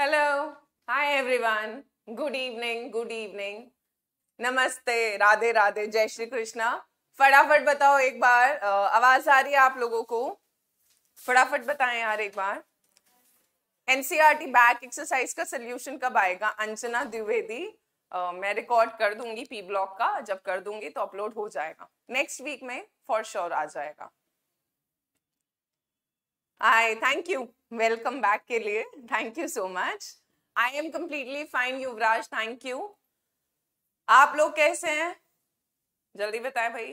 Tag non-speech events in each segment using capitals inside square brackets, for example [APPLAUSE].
Hello hi everyone good evening good evening नमस्ते राधे राधे जय श्री कृष्णा फटाफट बताओ एक बार आवाज आ रही है आप लोगों को फटाफट बताएं यार एक बार एनसीईआरटी बैक एक्सरसाइज का सोल्यूशन कब आएगा अंजना द्विवेदी मैं रिकॉर्ड कर दूंगी पी ब्लॉक का जब कर दूंगी तो अपलोड हो जाएगा नेक्स्ट वीक में फॉर श्योर आ जाएगा Hi, thank you. Welcome back के लिए. Thank you so much. I am completely fine, Yuvraj. Thank you. आप लोग कैसे हैं जल्दी बताएं भाई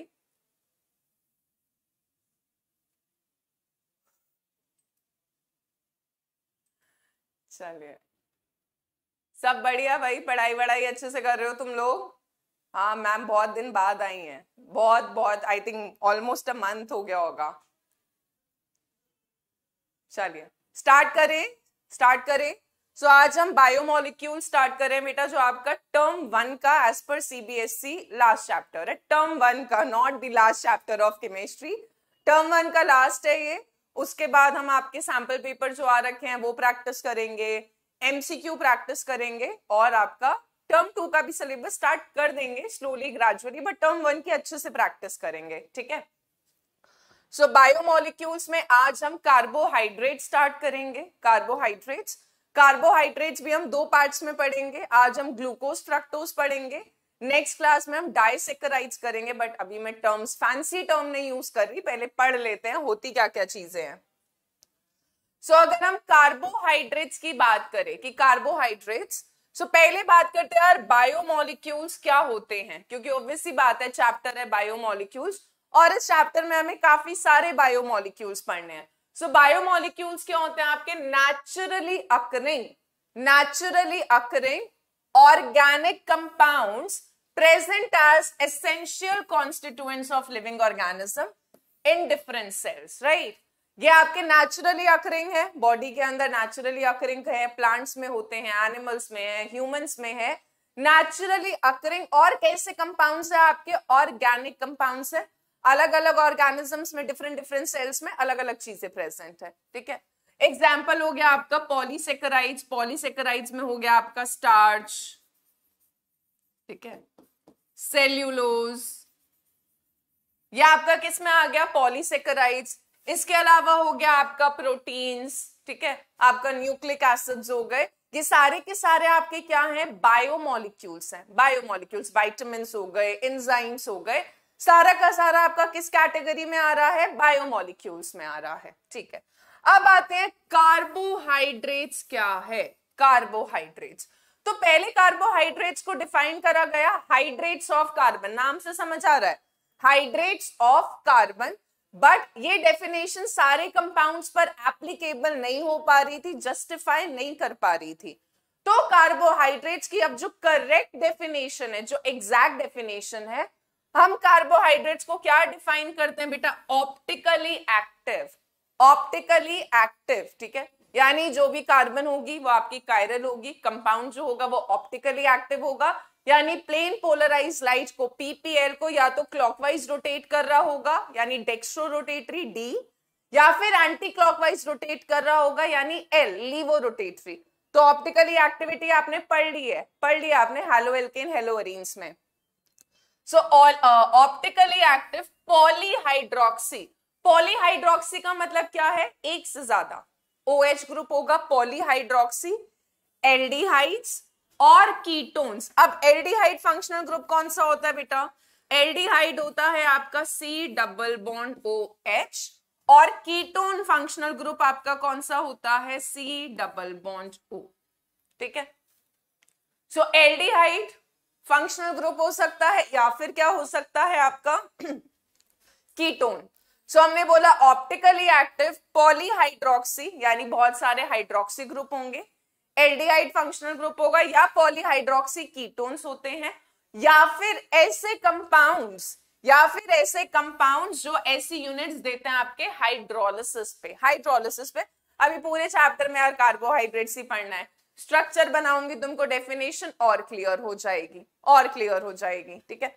चलिए सब बढ़िया भाई पढ़ाई वढ़ाई अच्छे से कर रहे हो तुम लोग हाँ मैम बहुत दिन बाद आई हैं बहुत बहुत I think almost a month हो गया होगा चलिए स्टार्ट करें स्टार्ट करें सो so, आज हम बायोमोलिक्यूल स्टार्ट करें बेटा जो आपका टर्म वन का as per CBSE last chapter है टर्म वन का not the last chapter of chemistry term one का लास्ट है ये उसके बाद हम आपके सैंपल पेपर जो आ रखे हैं वो प्रैक्टिस करेंगे एमसीक्यू प्रैक्टिस करेंगे और आपका टर्म टू का भी सिलेबस स्टार्ट कर देंगे slowly gradually but term one की अच्छे से प्रैक्टिस करेंगे ठीक है सो so, बायोमोलिक्यूल्स में आज हम कार्बोहाइड्रेट स्टार्ट करेंगे कार्बोहाइड्रेट्स कार्बोहाइड्रेट्स भी हम दो पार्ट्स में पढ़ेंगे आज हम ग्लूकोज फ्रक्टोज पढ़ेंगे नेक्स्ट क्लास में हम डायसेकराइज करेंगे बट अभी मैं टर्म्स फैंसी टर्म नहीं यूज कर रही पहले पढ़ लेते हैं होती क्या क्या चीजें हैं सो so, अगर हम कार्बोहाइड्रेट्स की बात करें कि कार्बोहाइड्रेट्स सो so, पहले बात करते हैं यार बायोमोलिक्यूल्स क्या होते हैं क्योंकि ऑब्वियसली बात है चैप्टर है बायोमोलिक्यूल्स और इस चैप्टर में हमें काफी सारे बायोमोलिक्यूल्स पढ़ने हैं सो so, बायोमोलिक्यूल्स क्या होते हैं आपके naturally occurring naturally occurring organic compound present as essential constituent of living organism in different cells right ये आपके नेचुरली अकरिंग है बॉडी के अंदर नेचुरली अकरिंग है प्लांट्स में होते हैं एनिमल्स में है ह्यूमंस में है नेचुरली अकरिंग और कैसे कंपाउंड्स है आपके ऑर्गेनिक कंपाउंड्स है अलग अलग ऑर्गेनिजम्स में डिफरेंट डिफरेंट सेल्स में अलग अलग चीजें प्रेजेंट है ठीक है एग्जाम्पल हो गया आपका पॉलीसेकराइड पॉलीसेकराइड्स में हो गया आपका स्टार्च ठीक है सेल्यूलोज ये आपका किस में आ गया पॉलीसेकराइड्स इसके अलावा हो गया आपका प्रोटीन्स ठीक है आपका न्यूक्लिक एसिड्स हो गए ये सारे के सारे आपके क्या हैं बायोमोलिक्यूल्स हैं बायोमोलिक्यूल्स वाइटमिन हो गए एंजाइम्स हो गए सारा का सारा आपका किस कैटेगरी में आ रहा है बायोमोलिक्यूल्स में आ रहा है ठीक है अब आते हैं कार्बोहाइड्रेट्स क्या है कार्बोहाइड्रेट्स तो पहले कार्बोहाइड्रेट्स को डिफाइन करा गया हाइड्रेट्स ऑफ कार्बन नाम से समझ आ रहा है हाइड्रेट्स ऑफ कार्बन बट ये डेफिनेशन सारे कंपाउंड्स पर एप्लीकेबल नहीं हो पा रही थी जस्टिफाई नहीं कर पा रही थी तो कार्बोहाइड्रेट्स की अब जो करेक्ट डेफिनेशन है जो एग्जैक्ट डेफिनेशन है हम कार्बोहाइड्रेट्स को क्या डिफाइन करते हैं बेटा ऑप्टिकली एक्टिव ऑप्टिकली एक्टिव ठीक है यानी जो भी कार्बन होगी वो आपकी कायरल होगी कंपाउंड जो होगा वो ऑप्टिकली एक्टिव होगा यानी प्लेन पोलराइज लाइट को पीपीएल को या तो क्लॉकवाइज रोटेट कर रहा होगा यानी डेक्सो रोटेटरी डी या फिर एंटी क्लॉकवाइज रोटेट कर रहा होगा यानी एल लीवो रोटेटरी तो ऑप्टिकली एक्टिविटी आपने पढ़ ली है पढ़ लिया आपने हेलो एल्केन हेलो अरीन्स में so all optically active polyhydroxy polyhydroxy का मतलब क्या है एक से ज्यादा ओ OH ग्रुप होगा पॉलीहाइड्रोक्सी एल्डिहाइड्स और कीटोन्स अब एल्डिहाइड फंक्शनल ग्रुप कौन सा होता है बेटा एल्डिहाइड होता है आपका C double bond O H और कीटोन फंक्शनल ग्रुप आपका कौन सा होता है सी डबल बॉन्ड ओ ठीक है सो एल्डिहाइड फंक्शनल ग्रुप हो सकता है या फिर क्या हो सकता है आपका कीटोन [CLEARS THROAT] सो हमने बोला ऑप्टिकली एक्टिव पॉलीहाइड्रोक्सी यानी बहुत सारे हाइड्रोक्सी ग्रुप होंगे एल्डिहाइड फंक्शनल ग्रुप होगा या पॉलीहाइड्रोक्सी कीटोन्स होते हैं या फिर ऐसे कंपाउंड्स या फिर ऐसे कंपाउंड्स जो ऐसी यूनिट्स देते हैं आपके हाइड्रोलिसिस पे हाइड्रोलिसिस पे अभी पूरे चैप्टर में यार कार्बोहाइड्रेट्स ही पढ़ना है स्ट्रक्चर बनाऊंगी तुमको डेफिनेशन और क्लियर हो जाएगी और क्लियर हो जाएगी ठीक है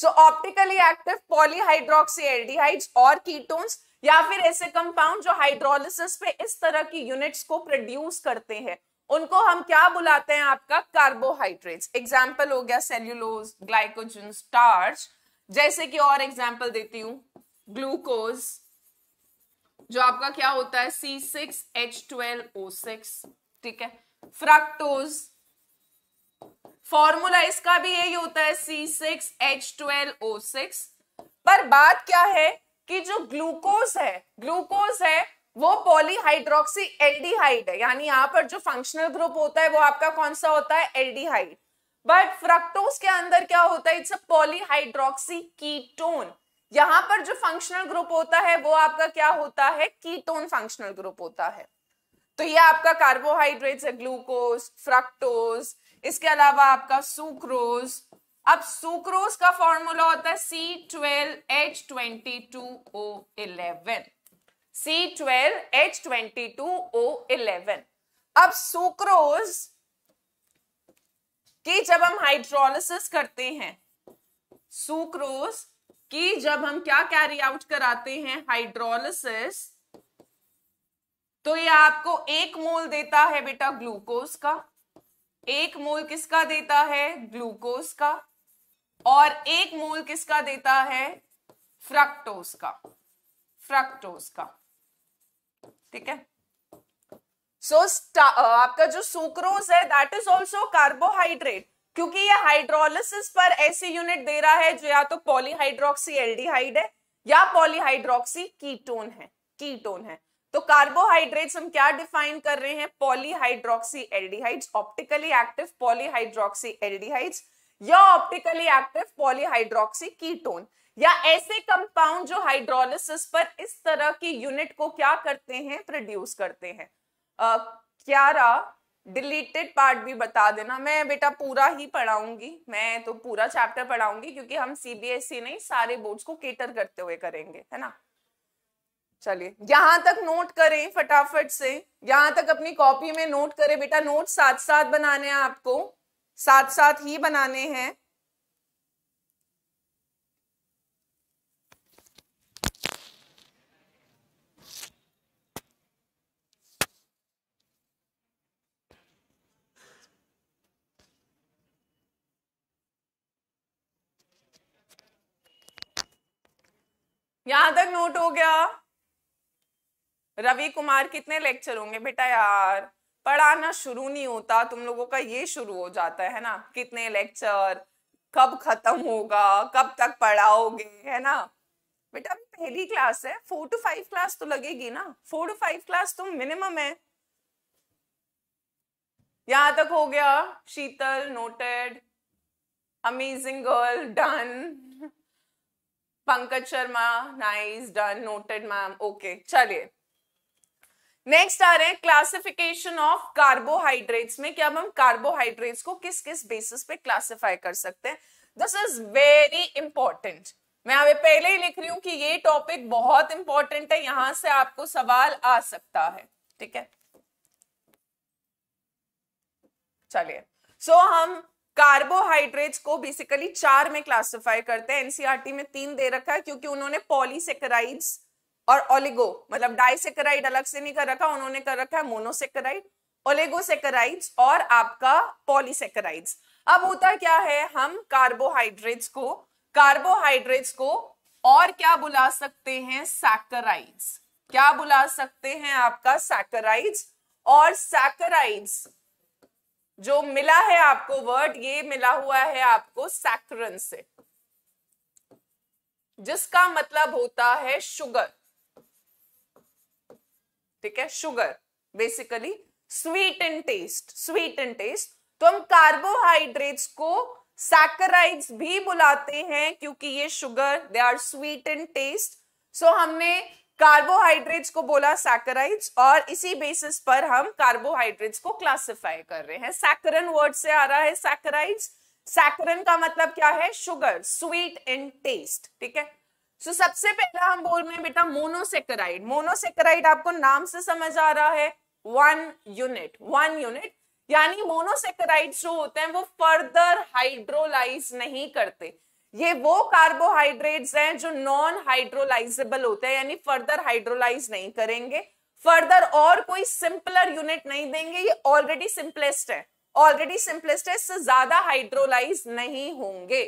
so optically active polyhydroxy aldehydes और कीटोन्स या फिर ऐसे कंपाउंड जो हाइड्रोलिसिस पे इस तरह की यूनिट्स को प्रोड्यूस करते हैं उनको हम क्या बुलाते हैं आपका कार्बोहाइड्रेट्स एग्जाम्पल हो गया सेल्यूलोज ग्लाइकोजन स्टार्च जैसे कि और एग्जाम्पल देती हूँ ग्लूकोज जो आपका क्या होता है C six H twelve O six ठीक है फ्रक्टोज फॉर्मूला इसका भी यही होता है C six H twelve O six पर बात क्या है कि जो ग्लूकोज है ग्लूकोज है वो पॉलीहाइड्रोक्सी एल्डिहाइड है यानी यहां पर जो फंक्शनल ग्रुप होता है वो आपका कौन सा होता है एल्डिहाइड बट फ्रक्टोज के अंदर क्या होता है इट्स अ पॉलीहाइड्रोक्सी कीटोन यहां पर जो फंक्शनल ग्रुप होता है वो आपका क्या होता है कीटोन फंक्शनल ग्रुप होता है तो ये आपका कार्बोहाइड्रेट्स है ग्लूकोज फ्रक्टोज इसके अलावा आपका सुक्रोज अब सुक्रोज का फॉर्मूला होता है C twelve H twenty two O eleven C twelve H twenty two O eleven अब सुक्रोज की जब हम हाइड्रोलिसिस करते हैं सुक्रोज की जब हम क्या कैरी आउट कराते हैं हाइड्रोलिसिस तो ये आपको एक मोल देता है बेटा ग्लूकोज का एक मोल किसका देता है ग्लूकोज का और एक मोल किसका देता है फ्रक्टोज का फ्रक्टोज का ठीक है सो so, आपका जो सुक्रोज है दैट इज ऑल्सो कार्बोहाइड्रेट क्योंकि ये हाइड्रोलिसिस पर ऐसी यूनिट दे रहा है जो या तो पॉलीहाइड्रोक्सी एल्डिहाइड है या पॉलीहाइड्रोक्सी कीटोन है कीटोन है तो कार्बोहाइड्रेट्स हम क्या डिफाइन कर रहे हैं polyhydroxy aldehydes optically active polyhydroxy aldehydes या ऑप्टिकली एक्टिव पॉलीहाइड्रोक्सी कीटोन या ऐसे कंपाउंड जो हाइड्रोलिसिस पर इस तरह की यूनिट को क्या करते हैं प्रोड्यूस करते हैं क्यारा डिलीटेड पार्ट भी बता देना मैं बेटा पूरा ही पढ़ाऊंगी मैं तो पूरा चैप्टर पढ़ाऊंगी क्योंकि हम सीबीएसई e नहीं सारे बोर्ड्स को केटर करते हुए करेंगे है ना चलिए यहां तक नोट करें फटाफट से यहां तक अपनी कॉपी में नोट करें बेटा नोट साथ साथ बनाने हैं आपको साथ साथ ही बनाने हैं यहां तक नोट हो गया रवि कुमार कितने लेक्चर होंगे बेटा यार पढ़ाना शुरू नहीं होता तुम लोगों का ये शुरू हो जाता है ना कितने लेक्चर कब खत्म होगा कब तक पढ़ाओगे है ना बेटा पहली क्लास है फोर टू फाइव क्लास तो लगेगी ना फोर टू फाइव क्लास तो मिनिमम है यहां तक हो गया Sheetal noted amazing girl done Pankaj Sharma nice done noted ma'am okay चलिए नेक्स्ट आ रहे हैं क्लासिफिकेशन ऑफ कार्बोहाइड्रेट्स में क्या हम कार्बोहाइड्रेट्स को किस किस बेसिस पे क्लासिफाई कर सकते हैं दिस इज वेरी इंपॉर्टेंट मैं अभी पहले ही लिख रही हूं कि ये टॉपिक बहुत इंपॉर्टेंट है यहां से आपको सवाल आ सकता है ठीक है चलिए सो so, हम कार्बोहाइड्रेट्स को बेसिकली चार में क्लासिफाई करते हैं एनसीआरटी e में तीन दे रखा है क्योंकि उन्होंने पॉलीसेकेराइड्स और ओलिगो मतलब डाइसेकराइड अलग से नहीं कर रखा उन्होंने कर रखा है मोनोसेकराइड ओलेगोसेकराइड्स और आपका पॉलीसेकराइड्स अब होता क्या है हम कार्बोहाइड्रेट्स को कार्बोहाइड्रेट्स को और क्या बुला सकते हैं सैकराइड्स क्या बुला सकते हैं आपका सैकराइड्स और सैकराइड्स जो मिला है आपको वर्ड ये मिला हुआ है आपको सैकरन से जिसका मतलब होता है शुगर ठीक है sugar basically sweet and taste sweet and taste तो हम कार्बोहाइड्रेट्स को सैकराइड्स भी बुलाते हैं क्योंकि ये sugar they are sweet and taste so हमने कार्बोहाइड्रेट्स को बोला सैकराइड्स और इसी बेसिस पर हम कार्बोहाइड्रेट्स को क्लासिफाई कर रहे हैं सैकरन वर्ड से आ रहा है सैकराइड्स सैकरन का मतलब क्या है शुगर स्वीट एंड टेस्ट ठीक है सो so, सबसे पहला हम बोल रहे हैं बेटा मोनोसेक्राइड मोनोसेक्राइड आपको नाम से समझ आ रहा है वन यूनिट वन यूनिट यानी मोनोसेक्राइड जो होते हैं वो फर्दर हाइड्रोलाइज नहीं करते ये वो कार्बोहाइड्रेट्स हैं जो नॉन हाइड्रोलाइजेबल होते हैं यानी फर्दर हाइड्रोलाइज नहीं करेंगे फर्दर और कोई सिंपलर यूनिट नहीं देंगे ये ऑलरेडी सिंपलेस्ट है ऑलरेडी सिंपलेस्ट है इससे ज्यादा हाइड्रोलाइज नहीं होंगे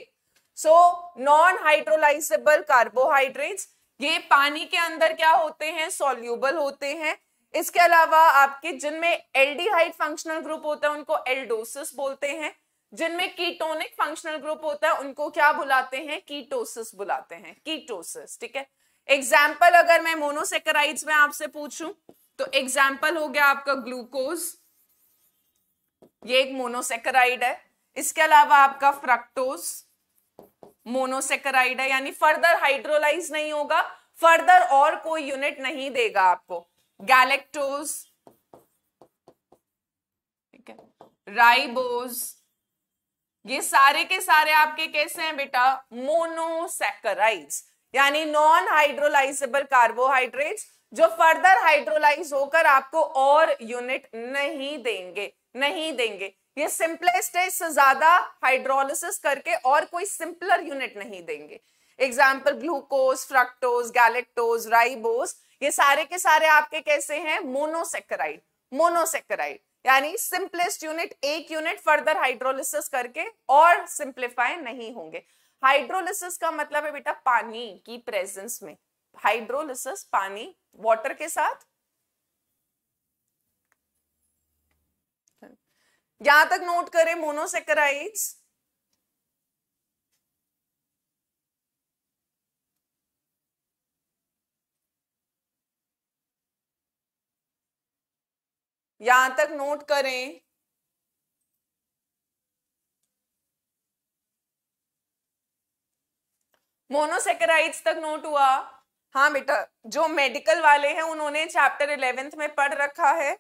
सो नॉन हाइड्रोलाइजेबल कार्बोहाइड्रेट्स ये पानी के अंदर क्या होते हैं सोल्यूबल होते हैं इसके अलावा आपके जिनमें एल्डिहाइड फंक्शनल ग्रुप होता है उनको एल्डोसिस बोलते हैं जिनमें कीटोनिक फंक्शनल ग्रुप होता है उनको क्या बुलाते हैं कीटोसिस बुलाते हैं कीटोसिस ठीक है एग्जाम्पल अगर मैं मोनोसेकेराइड्स में आपसे पूछूं तो एग्जाम्पल हो गया आपका ग्लूकोज ये एक मोनोसेकराइड है इसके अलावा आपका फ्रक्टोज मोनोसेकराइड है यानी फर्दर हाइड्रोलाइज नहीं होगा फर्दर और कोई यूनिट नहीं देगा आपको गैलेक्टोज ठीक है राइबोज ये सारे के सारे आपके कैसे हैं बेटा मोनोसेकराइज यानी नॉन हाइड्रोलाइजेबल कार्बोहाइड्रेट्स जो फर्दर हाइड्रोलाइज होकर आपको और यूनिट नहीं देंगे नहीं देंगे ये सिंपलेस्ट है इससे ज्यादा हाइड्रोलिसिस करके और कोई सिंपलर यूनिट नहीं देंगे example glucose fructose galactose ribose ये सारे के सारे आपके कैसे हैं मोनोसेक्राइड मोनोसेक्राइड यानी सिंपलेस्ट यूनिट एक यूनिट फर्दर हाइड्रोलिसिस करके और सिंप्लीफाई नहीं होंगे हाइड्रोलिसिस का मतलब है बेटा पानी की प्रेजेंस में हाइड्रोलिसिस पानी वाटर के साथ यहां तक नोट करें मोनोसेकेराइड्स यहां तक नोट करें मोनोसेकेराइड्स तक नोट हुआ हाँ बेटा जो मेडिकल वाले हैं उन्होंने चैप्टर इलेवेंथ में पढ़ रखा है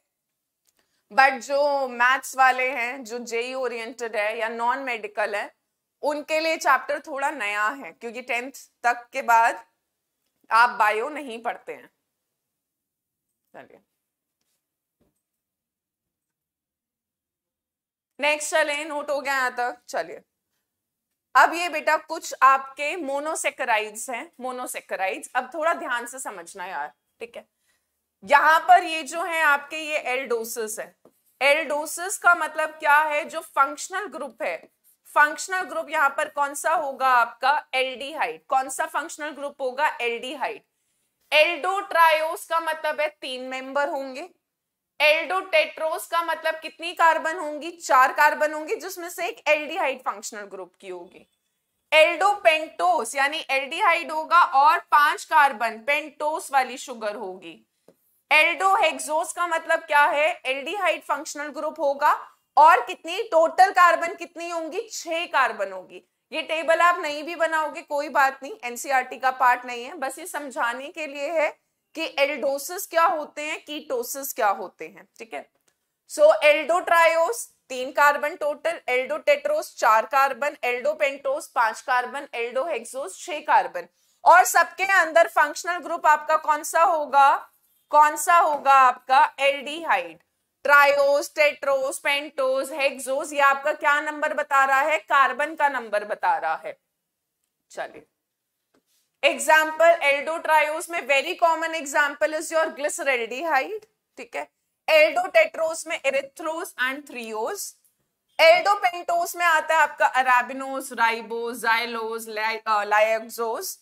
बट जो मैथ्स वाले हैं जो जेई ओरिएंटेड e है या नॉन मेडिकल है उनके लिए चैप्टर थोड़ा नया है क्योंकि टेंथ तक के बाद आप बायो नहीं पढ़ते हैं चलिए नेक्स्ट चले नोट हो गया यहां तक चलिए अब ये बेटा कुछ आपके मोनोसेकराइड हैं मोनोसेकराइड अब थोड़ा ध्यान से समझना यार ठीक है यहां पर ये जो है आपके ये एल्डोसिस है एल्डोसिस का मतलब क्या है जो फंक्शनल ग्रुप है फंक्शनल ग्रुप यहाँ पर कौन सा होगा आपका एल्डिहाइड कौन सा फंक्शनल ग्रुप होगा एल्डिहाइड एल्डोट्रायोस का मतलब है तीन मेंबर होंगे एल्डोटेट्रोस का मतलब कितनी कार्बन होंगी चार कार्बन होंगी जिसमें से एक एल्डिहाइड फंक्शनल ग्रुप की होगी एल्डोपेंटोस यानी एल्डिहाइड होगा और पांच कार्बन पेंटोस वाली शुगर होगी एल्डोहेक्सोस का मतलब क्या है एल्डिहाइड फंक्शनल ग्रुप होगा और कितनी टोटल कार्बन कितनी होंगी छह कार्बन होगी ये टेबल आप नहीं भी बनाओगे कोई बात नहीं एनसीईआरटी e का पार्ट नहीं है बस ये समझाने के लिए है कि एल्डोसिस क्या होते हैं कीटोसिस क्या होते हैं ठीक है सो एल्डोट्रायोस तीन कार्बन टोटल एल्डोटेट्रोस चार कार्बन एल्डोपेंटोस पांच कार्बन एल्डोहेक्सोस छह कार्बन और सबके अंदर फंक्शनल ग्रुप आपका कौन सा होगा कौन सा होगा आपका aldehyde triose tetrose pentose hexose ये आपका क्या नंबर बता रहा है कार्बन का नंबर बता रहा है चलिए एग्जाम्पल एल्डोट्रायोस में very common example is your glyceraldehyde ठीक है एल्डोटेट्रोस में एरिथ्रोस एंड थ्रियोस एल्डोपेंटोस में आता है आपका अराबिनोस राइबोस जाइलोस लाइक्सोस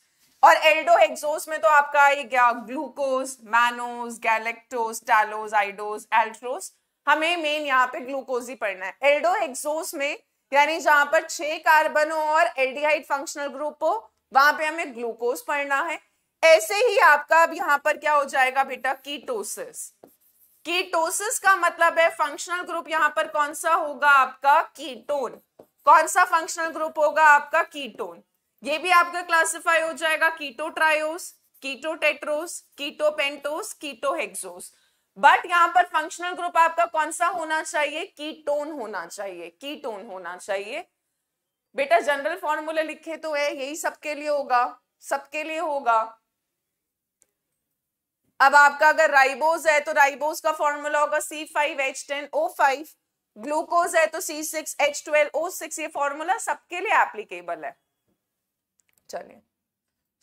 और एल्डो हेक्सोस में तो आपका ये क्या glucose mannose galactose talose idose altrose हमें मेन यहाँ पे ग्लूकोज ही पढ़ना है एल्डो हेक्सोस में यानी जहां पर छह कार्बन हो और एल्डिहाइड फंक्शनल ग्रुप हो वहां पे हमें ग्लूकोज पढ़ना है ऐसे ही आपका अब यहाँ पर क्या हो जाएगा बेटा कीटोसिस कीटोसिस का मतलब है फंक्शनल ग्रुप यहाँ पर कौन सा होगा आपका कीटोन कौन सा फंक्शनल ग्रुप होगा आपका कीटोन ये भी आपका क्लासिफाई हो जाएगा keto triose keto tetrose keto pentose keto hexose but यहाँ पर फंक्शनल ग्रुप आपका कौन सा होना चाहिए कीटोन होना चाहिए कीटोन होना चाहिए बेटा जनरल फॉर्मूले लिखे तो है यही सबके लिए होगा सबके लिए होगा अब आपका अगर राइबोज है तो राइबोज का फॉर्मूला होगा C five H ten O five glucose है तो C six H twelve O six ये फॉर्मूला सबके लिए एप्लीकेबल है चलें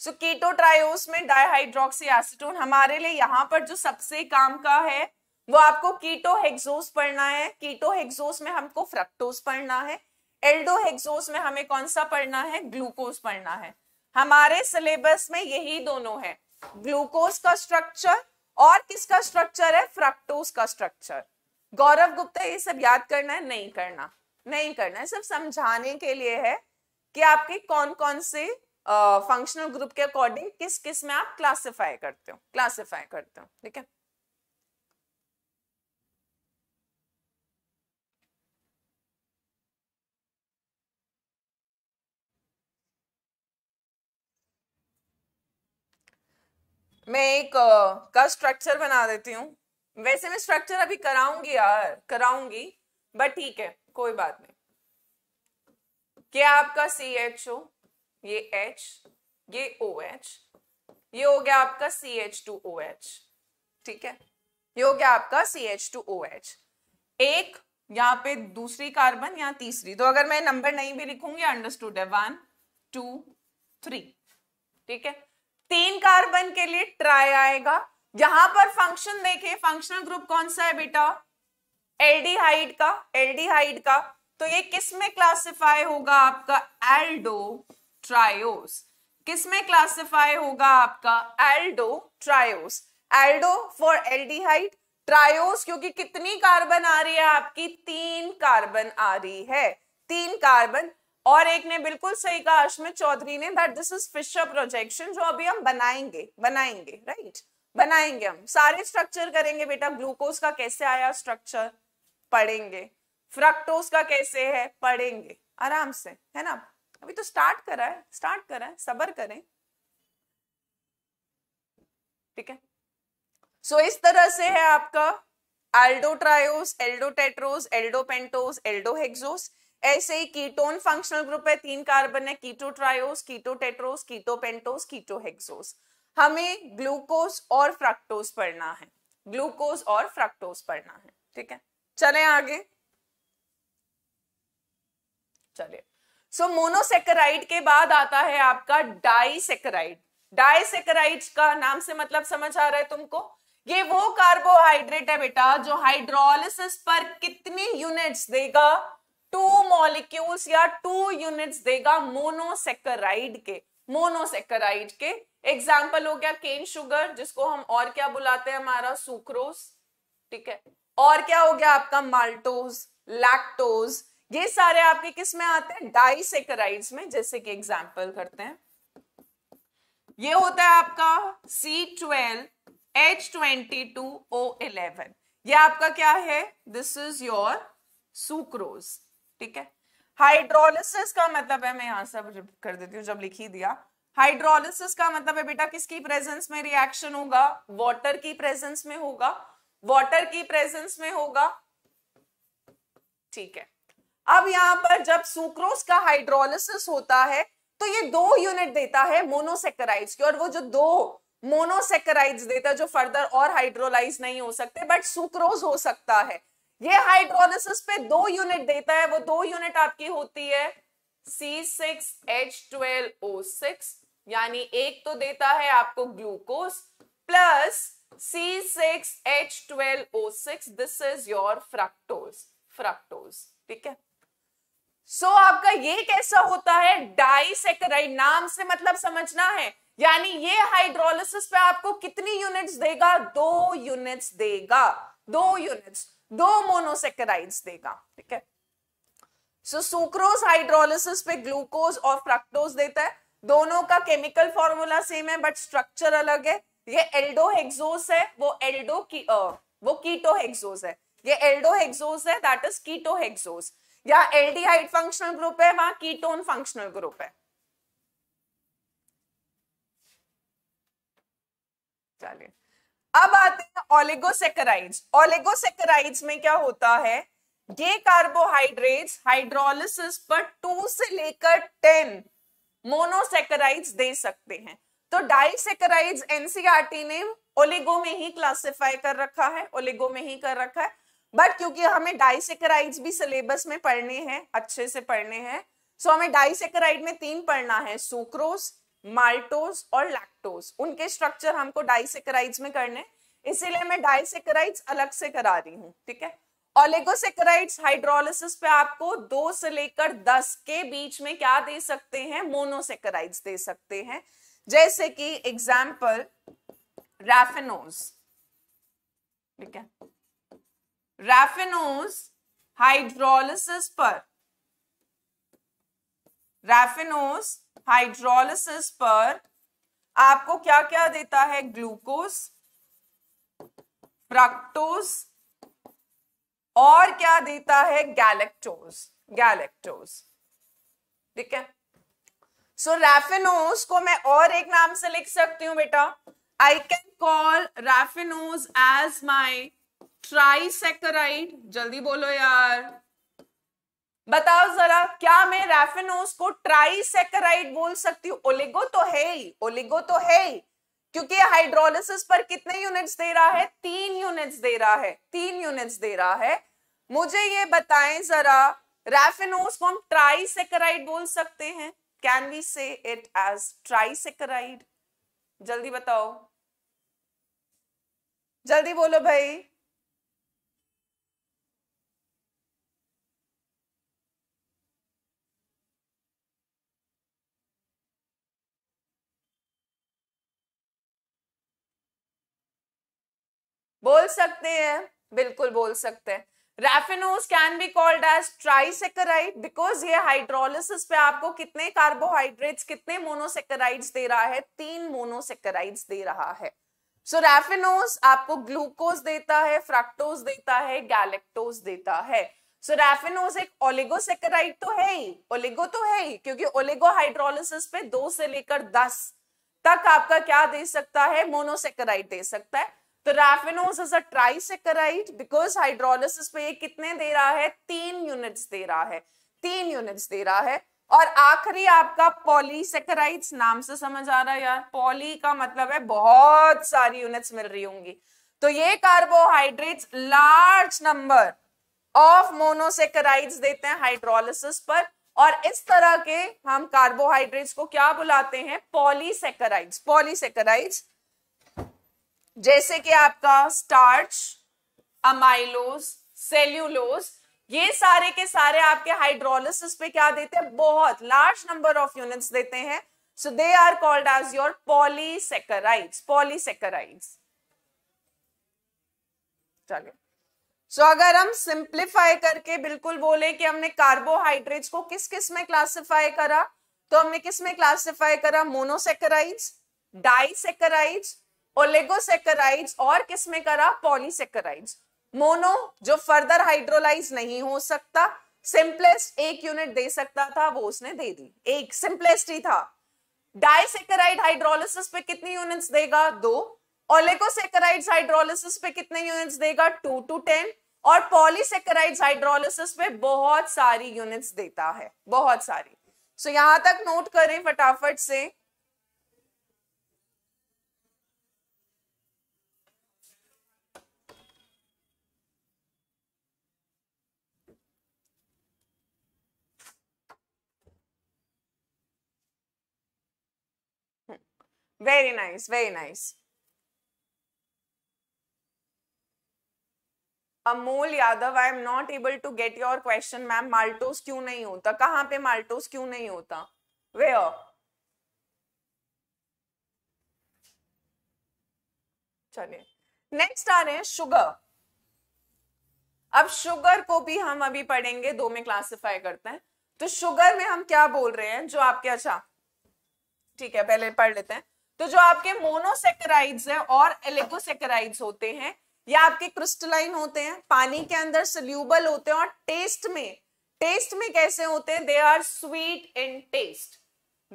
सो कीटो ट्रायोस में डायहाइड्रोक्सी एसिटोन हमारे लिए यहां पर जो सबसे काम का है वो आपको कीटो हेक्सोस पढ़ना है कीटो हेक्सोस में हमको फ्रक्टोज पढ़ना है एल्डो हेक्सोस में हमें कौन सा पढ़ना है ग्लूकोज पढ़ना है हमारे सिलेबस में यही दोनों है ग्लूकोज का स्ट्रक्चर और किसका स्ट्रक्चर है फ्रक्टोज का स्ट्रक्चर गौरव गुप्ता ये सब याद करना है नहीं करना नहीं करना है सिर्फ समझाने के लिए है कि आपके कौन कौन से फंक्शनल ग्रुप के अकॉर्डिंग किस किस में आप क्लासिफाई करते हो क्लासिफाई करते हो ठीक है मैं एक uh, का स्ट्रक्चर बना देती हूँ वैसे मैं स्ट्रक्चर अभी कराऊंगी यार कराऊंगी बट ठीक है कोई बात नहीं क्या आपका सी एच ओ ये H ये OH ये हो गया आपका CH2OH ठीक है ये हो गया आपका CH2OH एक यहाँ पे दूसरी कार्बन या तीसरी तो अगर मैं नंबर नहीं भी लिखूंगी अंडरस्टूड है वन टू थ्री ठीक है तीन कार्बन के लिए ट्राई आएगा यहां पर फंक्शन देखें फंक्शनल ग्रुप कौन सा है बेटा एल्डिहाइड का एल्डिहाइड का तो ये किस में क्लासिफाई होगा आपका एल्डो ट्रायोस किसमें क्लासिफाई होगा आपका aldo triose aldo for aldehyde triose क्योंकि कितनी कार्बन आ रही है आपकी तीन कार्बन आ रही है तीन कार्बन और एक ने बिल्कुल सही कहा अश्मित चौधरी ने that this is Fischer projection जो अभी हम बनाएंगे बनाएंगे राइट right? बनाएंगे हम सारे स्ट्रक्चर करेंगे बेटा ग्लूकोज का कैसे आया स्ट्रक्चर पढ़ेंगे फ्रक्टोज का कैसे है पढ़ेंगे आराम से है ना अभी तो स्टार्ट करा है स्टार्ट करा है सबर करें ठीक है सो so, इस तरह से है आपका एल्डोट्रायोस एल्डोटेट्रोस एल्डोपेंटोस एल्डोहेक्सोस ऐसे ही कीटोन फंक्शनल ग्रुप है तीन कार्बन है कीटोट्रायोस कीटोटेट्रोस कीटोपेंटोस कीटोहेक्सोस हमें ग्लूकोज और फ्रक्टोस पढ़ना है ग्लूकोज और फ्रक्टोस पढ़ना है ठीक है चले आगे चलिए सो मोनोसेकेराइड के बाद आता है आपका डाइसेकेराइड डाइसेकेराइड का नाम से मतलब समझ आ रहा है तुमको ये वो कार्बोहाइड्रेट है बेटा जो हाइड्रोलिसिस पर कितनी यूनिट्स देगा टू मॉलिक्यूल्स या टू यूनिट्स देगा मोनोसेकेराइड के मोनोसेकेराइड के एग्जाम्पल हो गया केन शुगर जिसको हम और क्या बुलाते हैं हमारा सुक्रोज ठीक है और क्या हो गया आपका माल्टोज लैक्टोज ये सारे आपके किस में आते हैं डाइसेकराइड्स में जैसे कि एग्जाम्पल करते हैं ये होता है आपका C twelve H twenty two O eleven ये आपका क्या है दिस इज योर सुक्रोज ठीक है हाइड्रोलिसिस का मतलब है मैं यहां सब कर देती हूँ जब लिखी दिया हाइड्रोलिसिस का मतलब है बेटा किसकी प्रेजेंस में रिएक्शन होगा वाटर की प्रेजेंस में होगा वाटर की प्रेजेंस में होगा ठीक है अब यहां पर जब सुक्रोस का हाइड्रोलिसिस होता है तो ये दो यूनिट देता है मोनोसेकराइड्स की और वो जो दो मोनोसेकराइड्स देता है जो फर्दर और हाइड्रोलाइज नहीं हो सकते बट सुक्रोज हो सकता है ये हाइड्रोलिसिस पे दो यूनिट देता है वो दो यूनिट आपकी होती है C six H twelve O six यानी एक तो देता है आपको glucose plus C six H twelve O six this is your fructose fructose ठीक है सो so, आपका ये कैसा होता है डाइसेकेराइड नाम से मतलब समझना है यानी ये हाइड्रोलिसिस पे आपको कितनी यूनिट्स देगा दो यूनिट्स देगा दो यूनिट्स दो मोनोसेकेराइड्स देगा ठीक है सो सुक्रोज हाइड्रोलिसिस पे ग्लूकोज और फ्रक्टोज देता है दोनों का केमिकल फॉर्मूला सेम है बट स्ट्रक्चर अलग है ये हेक्सोस है वो एल्डो की वो हेक्सोस है ये हेक्सोस है दैट इज हेक्सोस या एल्डिहाइड फंक्शनल ग्रुप है वहां कीटोन फंक्शनल ग्रुप है चलिए अब आते हैं ओलिगोसेकेराइड्स ओलिगोसेकेराइड्स में क्या होता है ये कार्बोहाइड्रेट्स हाइड्रोलिसिस पर टू से लेकर टेन मोनोसेकेराइड्स दे सकते हैं तो डाइसेकेराइड्स एनसीआरटी e ने ओलिगो में ही क्लासिफाई कर रखा है ओलिगो में ही कर रखा है बट क्योंकि हमें डाइसेकराइड्स भी सिलेबस में पढ़ने हैं अच्छे से पढ़ने हैं सो so हमें डाइसेकराइड में तीन पढ़ना है सुक्रोस माल्टोज और लैक्टोज उनके स्ट्रक्चर हमको डाइसेकराइड्स में करने इसीलिए मैं डाइसेकराइड्स अलग से करा रही हूँ ठीक है ऑलेगोसेकराइड्स हाइड्रोलिसिस पे आपको दो से लेकर दस के बीच में क्या दे सकते हैं मोनोसेकराइड्स दे सकते हैं जैसे कि एग्जाम्पल रैफेनोज ठीक है रैफेनोज हाइड्रोलिसिस पर रैफेनोज हाइड्रोलिसिस पर आपको क्या क्या देता है ग्लूकोज फ्रक्टोज और क्या देता है गैलेक्टोज गैलेक्टोज ठीक है सो so, रैफेनोज को मैं और एक नाम से लिख सकती हूं बेटा I can call raffinose as my trisaccharide जल्दी बोलो यार बताओ जरा क्या मैं रेफेनोस को ट्राइसेकराइड बोल सकती हूँ ओलिगो तो है ही ओलिगो तो है ही क्योंकि हाइड्रोलिसिस पर कितने यूनिट्स दे रहा है तीन यूनिट्स दे रहा है तीन यूनिट्स दे रहा है मुझे ये बताएं जरा रेफेनोस को हम ट्राइसेकराइड बोल सकते हैं can we say it as trisaccharide जल्दी बताओ जल्दी बोलो भाई बोल सकते हैं बिल्कुल बोल सकते हैं raffinose can be called as trisaccharide because ये हाइड्रोलिसिस पे आपको कितने कार्बोहाइड्रेट्स कितने मोनोसेकेराइड्स दे रहा है तीन मोनोसेकेराइड्स दे रहा है सो so, रेफिनोज आपको ग्लूकोज देता है फ्रक्टोज देता है गैलेक्टोज देता है सो so, रेफिनोज एक ओलिगोसेकराइड तो है ही ओलिगो तो है ही क्योंकि ओलिगो हाइड्रोलिसिस पे दो से लेकर दस तक आपका क्या दे सकता है मोनोसेकराइड दे सकता है तो raffinose is a trisaccharide because hydrolysis पे ये कितने दे रहा है तीन यूनिट्स दे रहा है तीन यूनिट्स दे रहा है और आखिरी आपका पॉलीसेकेराइड्स नाम से समझ आ रहा है यार पॉली का मतलब है बहुत सारी यूनिट्स मिल रही होंगी तो ये carbohydrates large number of monosaccharides देते हैं हाइड्रोलिसिस पर और इस तरह के हम कार्बोहाइड्रेट्स को क्या बुलाते हैं पॉलीसेकेराइड्स पॉलीसेकेराइड्स जैसे कि आपका स्टार्च अमाइलोज सेल्यूलोस ये सारे के सारे आपके हाइड्रोलिसिस पे क्या देते हैं बहुत लार्ज नंबर ऑफ यूनिट्स देते हैं so they are called as your polysaccharides polysaccharides चलिए सो अगर हम सिंप्लीफाई करके बिल्कुल बोले कि हमने कार्बोहाइड्रेट्स को किस किस में क्लासिफाई करा तो हमने किस में क्लासिफाई करा मोनोसेकेराइड्स डाइसेकेराइड्स ओलेगोसेकराइड्स और किसमें करा पॉलीसेकराइड्स मोनो जो फर्दर हाइड्रोलाइज नहीं हो सकता सिंपलेस्ट एक यूनिट दे सकता था वो उसने दे दी एक सिंपलेस्ट ही था डाइसेकेराइड हाइड्रोलिसिस पे कितनी यूनिट्स देगा दो ओलेगोसेकेराइड्स हाइड्रोलिसिस पे कितने यूनिट्स देगा टू टू टेन और पॉलीसेकेराइड्स हाइड्रोलिसिस पे बहुत सारी यूनिट्स देता है बहुत सारी सो so, यहां तक नोट करें फटाफट से Very nice, very nice. Amol Yadav I am not able to get your question ma'am maltose क्यों नहीं होता कहाँ पे माल्टोस क्यों नहीं होता वे चलिए नेक्स्ट आ रहे हैं शुगर अब शुगर को भी हम अभी पढ़ेंगे दो में क्लासिफाई करते हैं तो शुगर में हम क्या बोल रहे हैं जो आपके अच्छा ठीक है पहले पढ़ लेते हैं तो जो आपके मोनोसेकेराइड्स हैं और एलेकोसेकेराइड्स होते हैं या आपके क्रिस्टलाइन होते हैं पानी के अंदर सल्यूबल होते हैं और टेस्ट में टेस्ट में कैसे होते हैं they are sweet in taste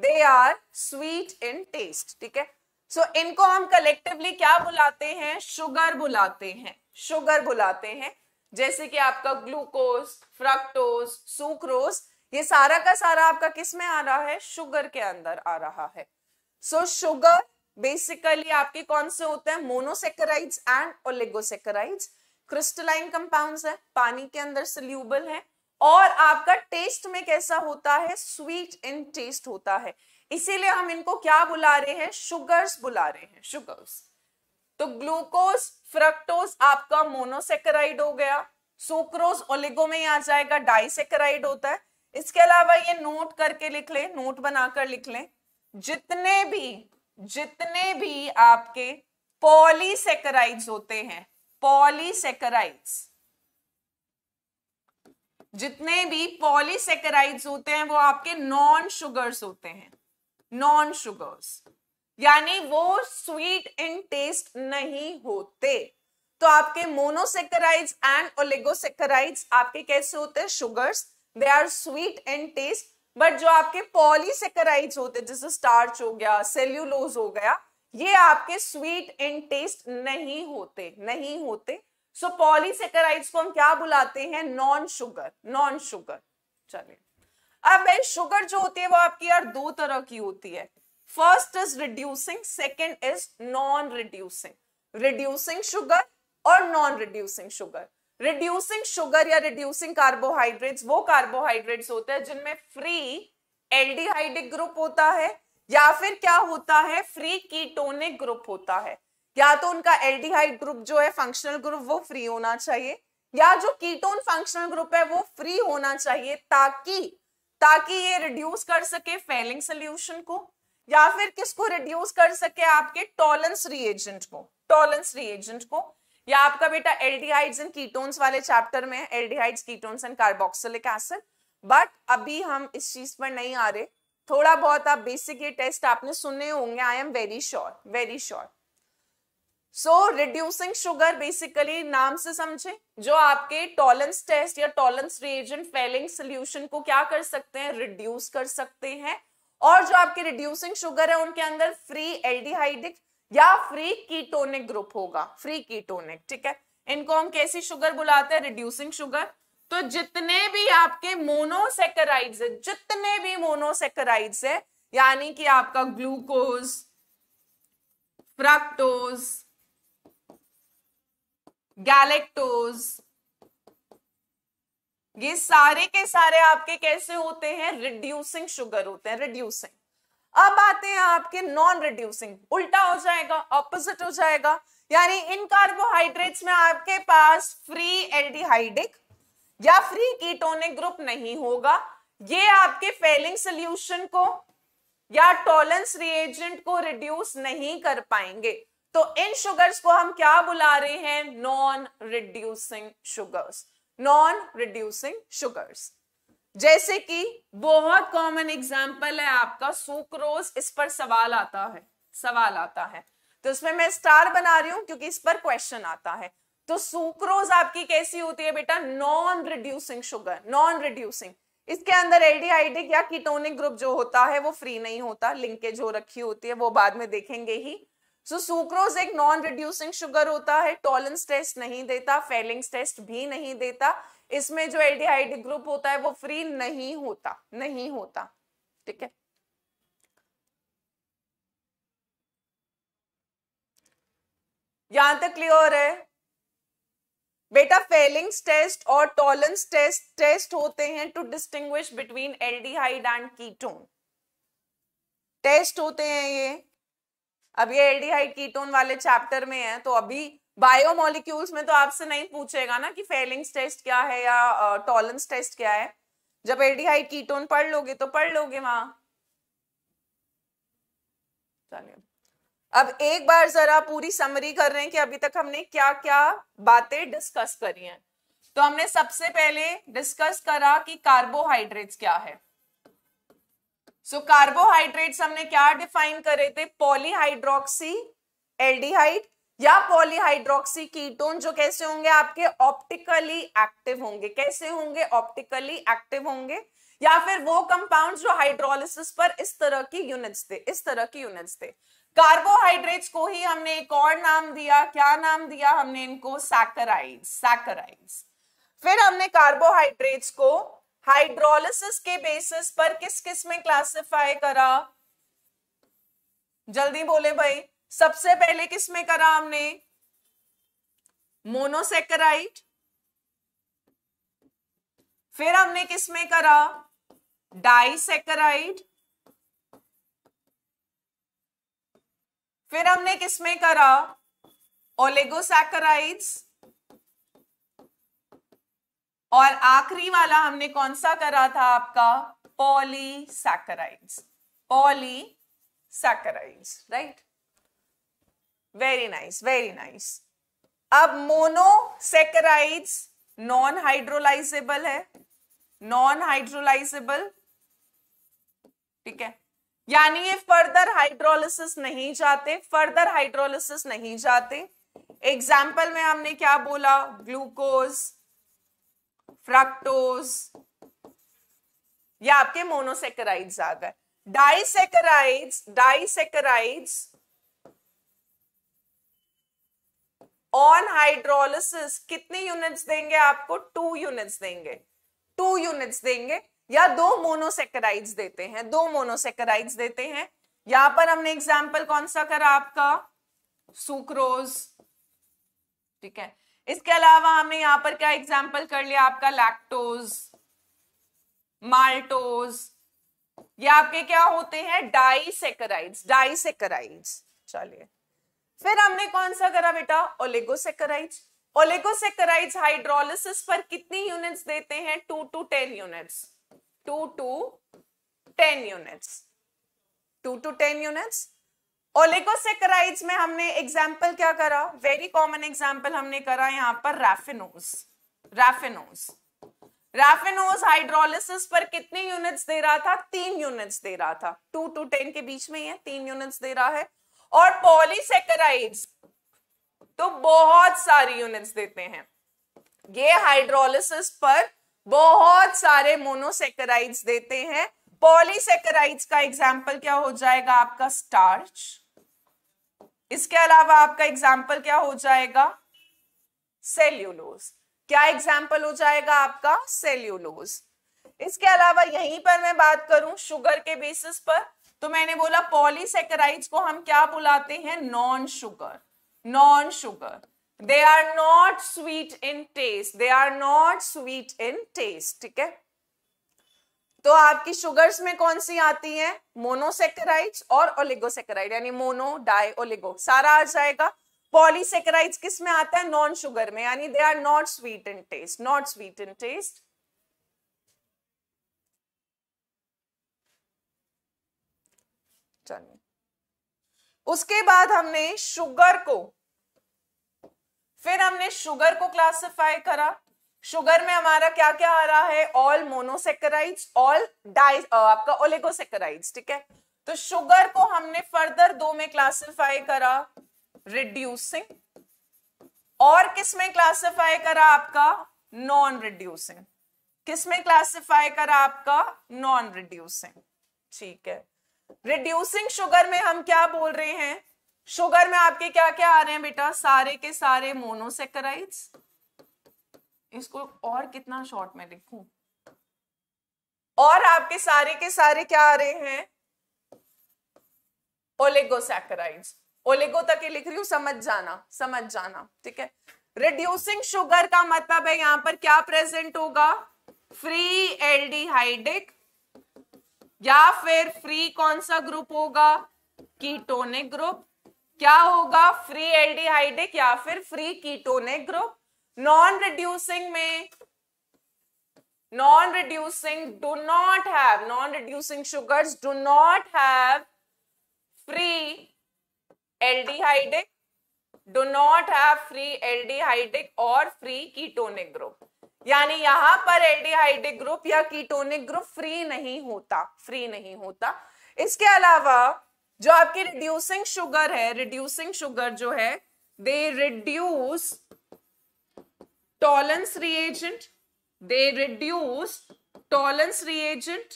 they are sweet in taste ठीक है सो so, इनको हम कलेक्टिवली क्या बुलाते हैं शुगर बुलाते हैं शुगर बुलाते हैं जैसे कि आपका ग्लूकोज फ्रक्टोज सुक्रोज ये सारा का सारा आपका किस में आ रहा है शुगर के अंदर आ रहा है सो शुगर बेसिकली आपके कौन से होते हैं monosaccharides and oligosaccharides crystalline compound है पानी के अंदर सल्यूबल है और आपका टेस्ट में कैसा होता है स्वीट इन टेस्ट होता है इसीलिए हम इनको क्या बुला रहे हैं शुगर्स बुला रहे हैं शुगर्स तो ग्लूकोज फ्रक्टोज आपका मोनोसेकेराइड हो गया सुक्रोज ओलिगो में आ जाएगा डाइसेकेराइड होता है इसके अलावा ये नोट करके लिख लें नोट बनाकर लिख लें जितने भी जितने भी आपके पॉलीसेकेराइड्स होते हैं पॉलीसेकेराइड्स जितने भी पॉलीसेकेराइड्स होते हैं वो आपके नॉन शुगर्स होते हैं नॉन शुगर्स यानी वो स्वीट इन टेस्ट नहीं होते तो आपके मोनोसेकेराइड्स एंड ओलेगोसेकेराइड्स आपके कैसे होते हैं sugars they are sweet in taste but जो आपके पॉलीसेकेराइड्स होते हैं जैसे स्टार्च हो गया सेल्यूलोज हो गया ये आपके स्वीट एंड टेस्ट नहीं होते नहीं होते सो so, पॉलीसेकेराइड्स को हम क्या बुलाते हैं नॉन शुगर नॉन शुगर चलिए अब शुगर जो होती है वो आपकी यार दो तरह की होती है first is reducing second is non reducing reducing sugar और non reducing sugar reducing sugar या रिड्यूसिंग कार्बोहाइड्रेट्स वो कार्बोहाइड्रेट्स होते हैं जिनमें फ्री एल्डिहाइडिक ग्रुप होता है या फिर क्या होता है फ्री कीटोनिक ग्रुप होता है या तो उनका एल्डिहाइड ग्रुप जो है फंक्शनल ग्रुप वो फ्री होना चाहिए या जो कीटोन फंक्शनल ग्रुप है वो फ्री होना चाहिए ताकि ताकि ये रिड्यूस कर सके फेलिंग सोल्यूशन को या फिर किसको रिड्यूस कर सके आपके टॉलेंस रिएजेंट को टॉलेंस रिएजेंट को या आपका बेटा एल्डिहाइड्स एंड कीटोन्स वाले चैप्टर में aldehydes ketones and carboxylic acid but अभी हम इस चीज पर नहीं आ रहे थोड़ा बहुत आप बेसिक ये टेस्ट आपने सुने होंगे I am very sure very sure so reducing sugar basically नाम से समझे जो आपके टॉलेंस टेस्ट या टॉलेंस रिएजेंट फेलिंग सोल्यूशन को क्या कर सकते हैं रिड्यूस कर सकते हैं और जो आपके रिड्यूसिंग शुगर है उनके अंदर फ्री एल्डिहाइडिक या फ्री कीटोनिक ग्रुप होगा फ्री कीटोनिक ठीक है इनको हम कैसी शुगर बुलाते हैं रिड्यूसिंग शुगर तो जितने भी आपके मोनोसेकेराइड्स है जितने भी मोनोसेकेराइड्स है यानी कि आपका ग्लूकोज फ्रक्टोज गैलेक्टोज ये सारे के सारे आपके कैसे होते हैं रिड्यूसिंग शुगर होते हैं रिड्यूसिंग अब आते हैं आपके नॉन रिड्यूसिंग उल्टा हो जाएगा ऑपोजिट हो जाएगा यानी इन कार्बोहाइड्रेट्स में आपके पास फ्री एल्डिहाइडिक या फ्री कीटोनिक ग्रुप नहीं होगा ये आपके फेलिंग सोल्यूशन को या टॉलेंस रिएजेंट को रिड्यूस नहीं कर पाएंगे तो इन शुगर्स को हम क्या बुला रहे हैं non reducing sugars non reducing sugars जैसे कि बहुत कॉमन एग्जाम्पल है आपका सुक्रोज इस पर सवाल आता है सवाल आता है तो इसमें मैं स्टार बना रही हूं क्योंकि इस पर क्वेश्चन आता है तो सुक्रोज आपकी कैसी होती है बेटा non reducing sugar non reducing इसके अंदर एडीआईडी या कीटोनिक ग्रुप जो होता है वो फ्री नहीं होता लिंकेज हो रखी होती है वो बाद में देखेंगे ही सो सुक्रोज एक नॉन रिड्यूसिंग शुगर होता है टॉलेंस टेस्ट नहीं देता फेलिंग्स टेस्ट भी नहीं देता इसमें जो एल्डिहाइड ग्रुप होता है वो फ्री नहीं होता नहीं होता ठीक है यहां तक क्लियर है बेटा फेलिंग्स टेस्ट और टॉलेंस टेस्ट टेस्ट होते हैं to distinguish between aldehyde and ketone test होते हैं ये अब ये एल्डिहाइड कीटोन वाले चैप्टर में है तो अभी बायोमोलिक्यूल्स में तो आपसे नहीं पूछेगा ना कि फेलिंग्स टेस्ट क्या है या टॉलेंस टेस्ट क्या है जब एल्डिहाइड कीटोन पढ़ लोगे तो पढ़ लोगे वहां चलिए अब एक बार जरा पूरी समरी कर रहे हैं कि अभी तक हमने क्या क्या बातें डिस्कस करी हैं तो हमने सबसे पहले डिस्कस करा कि कार्बोहाइड्रेट्स क्या है सो कार्बोहाइड्रेट्स हमने क्या डिफाइन करे थे पॉलीहाइड्रोक्सी एल्डिहाइड या पॉलीहाइड्रोक्सी कीटोन जो कैसे होंगे आपके ऑप्टिकली एक्टिव होंगे कैसे होंगे ऑप्टिकली एक्टिव होंगे या फिर वो कंपाउंड्स जो हाइड्रोलिसिस पर इस तरह की यूनिट्स थे इस तरह की यूनिट्स थे कार्बोहाइड्रेट्स को ही हमने एक और नाम दिया क्या नाम दिया हमने इनको सैकराइड्स सैकराइड्स फिर हमने कार्बोहाइड्रेट्स को हाइड्रोलिसिस के बेसिस पर किस किस में क्लासिफाई करा जल्दी बोले भाई सबसे पहले किस में करा हमने मोनोसेकराइड फिर हमने किस में करा डाइसेकराइड फिर हमने किस में करा ओलेगोसैकराइड्स और आखिरी वाला हमने कौन सा करा था आपका polysaccharides polysaccharides right very nice very nice अब मोनोसेकराइड्स नॉन हाइड्रोलाइजेबल है नॉन हाइड्रोलाइजेबल ठीक है यानी ये फर्दर हाइड्रोलिसिस नहीं जाते फर्दर हाइड्रोलिसिस नहीं जाते एग्जाम्पल में हमने क्या बोला ग्लूकोज फ्रक्टोज या आपके मोनोसेकेराइड्स आ गए डाइसेकेराइड्स डाइसेकेराइड्स ऑन हाइड्रोलिसिस कितनी यूनिट्स देंगे आपको टू यूनिट्स देंगे टू यूनिट्स देंगे या दो मोनोसेकेराइड्स देते हैं दो मोनोसेकेराइड्स देते हैं यहां पर हमने एग्जाम्पल कौन सा करा आपका सुक्रोज ठीक है इसके अलावा हमने यहाँ पर क्या एग्जाम्पल कर लिया आपका लैक्टोज माल्टोज ये आपके क्या होते हैं डाईसेकराइड्स डाईसेकराइड्स चलिए फिर हमने कौन सा करा बेटा ओलेगोसेकराइड्स ओलेगोसेकराइड्स हाइड्रोलिसिस पर कितनी यूनिट्स देते हैं two to ten units two to ten units two to ten units oligosaccharides में हमने एग्जाम्पल क्या करा वेरी कॉमन एग्जाम्पल हमने करा यहाँ पर रैफिनोज रैफिनोज रैफिनोज हाइड्रोलिसिस पर कितने यूनिट्स दे रहा था तीन यूनिट्स दे रहा था टू टू टेन के बीच में है तीन यूनिट्स दे रहा है और पॉलीसेकेराइड्स तो बहुत सारी यूनिट्स देते हैं ये हाइड्रोलिसिस पर बहुत सारे मोनोसेकेराइड्स देते हैं पॉलीसेकेराइड्स का एग्जाम्पल क्या हो जाएगा आपका स्टार्च इसके अलावा आपका एग्जाम्पल क्या हो जाएगा सेल्यूलोज क्या एग्जाम्पल हो जाएगा आपका सेल्यूलोज इसके अलावा यहीं पर मैं बात करूं शुगर के बेसिस पर तो मैंने बोला पॉलीसेकेराइड्स को हम क्या बुलाते हैं non sugar non sugar they are not sweet in taste they are not sweet in taste ठीक है तो आपकी शुगर्स में कौन सी आती हैं मोनोसेकेराइड्स और ओलिगोसेकेराइड यानी मोनो डाई ओलिगो सारा आ जाएगा पॉलीसेकेराइड्स किस में आता है नॉन शुगर में यानी they are not sweet in taste not sweet in taste चलिए उसके बाद हमने शुगर को फिर हमने शुगर को क्लासिफाई करा शुगर में हमारा क्या क्या आ रहा है ऑल मोनोसेकेराइड्स ऑल डाइ आपका ओलेगोसेकेराइड्स ठीक है तो शुगर को हमने फर्दर दो में क्लासिफाई करा रिड्यूसिंग और किस में क्लासिफाई करा आपका नॉन रिड्यूसिंग किस में क्लासिफाई करा आपका नॉन रिड्यूसिंग ठीक है रिड्यूसिंग शुगर में हम क्या बोल रहे हैं शुगर में आपके क्या क्या आ रहे हैं बेटा सारे के सारे मोनोसेकेराइड्स इसको और कितना शॉर्ट में लिखू और आपके सारे के सारे क्या आ रहे हैं ओलेगोसैकराइड्स ओलेगो तक ही लिख रही हूं समझ जाना समझ जाना ठीक है रिड्यूसिंग शुगर का मतलब है यहां पर क्या प्रेजेंट होगा फ्री एल्डिहाइडिक या फिर फ्री कौन सा ग्रुप होगा कीटोनिक ग्रुप क्या होगा फ्री एल्डिहाइडिक या फिर free ketonic group non reducing में non reducing do not have non reducing sugars do not have free aldehydic do not have free aldehydic और फ्री कीटोनिक ग्रुप यानी यहां पर एल्डिहाइडिक ग्रुप या कीटोनिक ग्रुप फ्री नहीं होता free नहीं होता इसके अलावा जो आपकी रिड्यूसिंग शुगर है रिड्यूसिंग शुगर जो है they reduce Tollens reagent they reduce Tollens reagent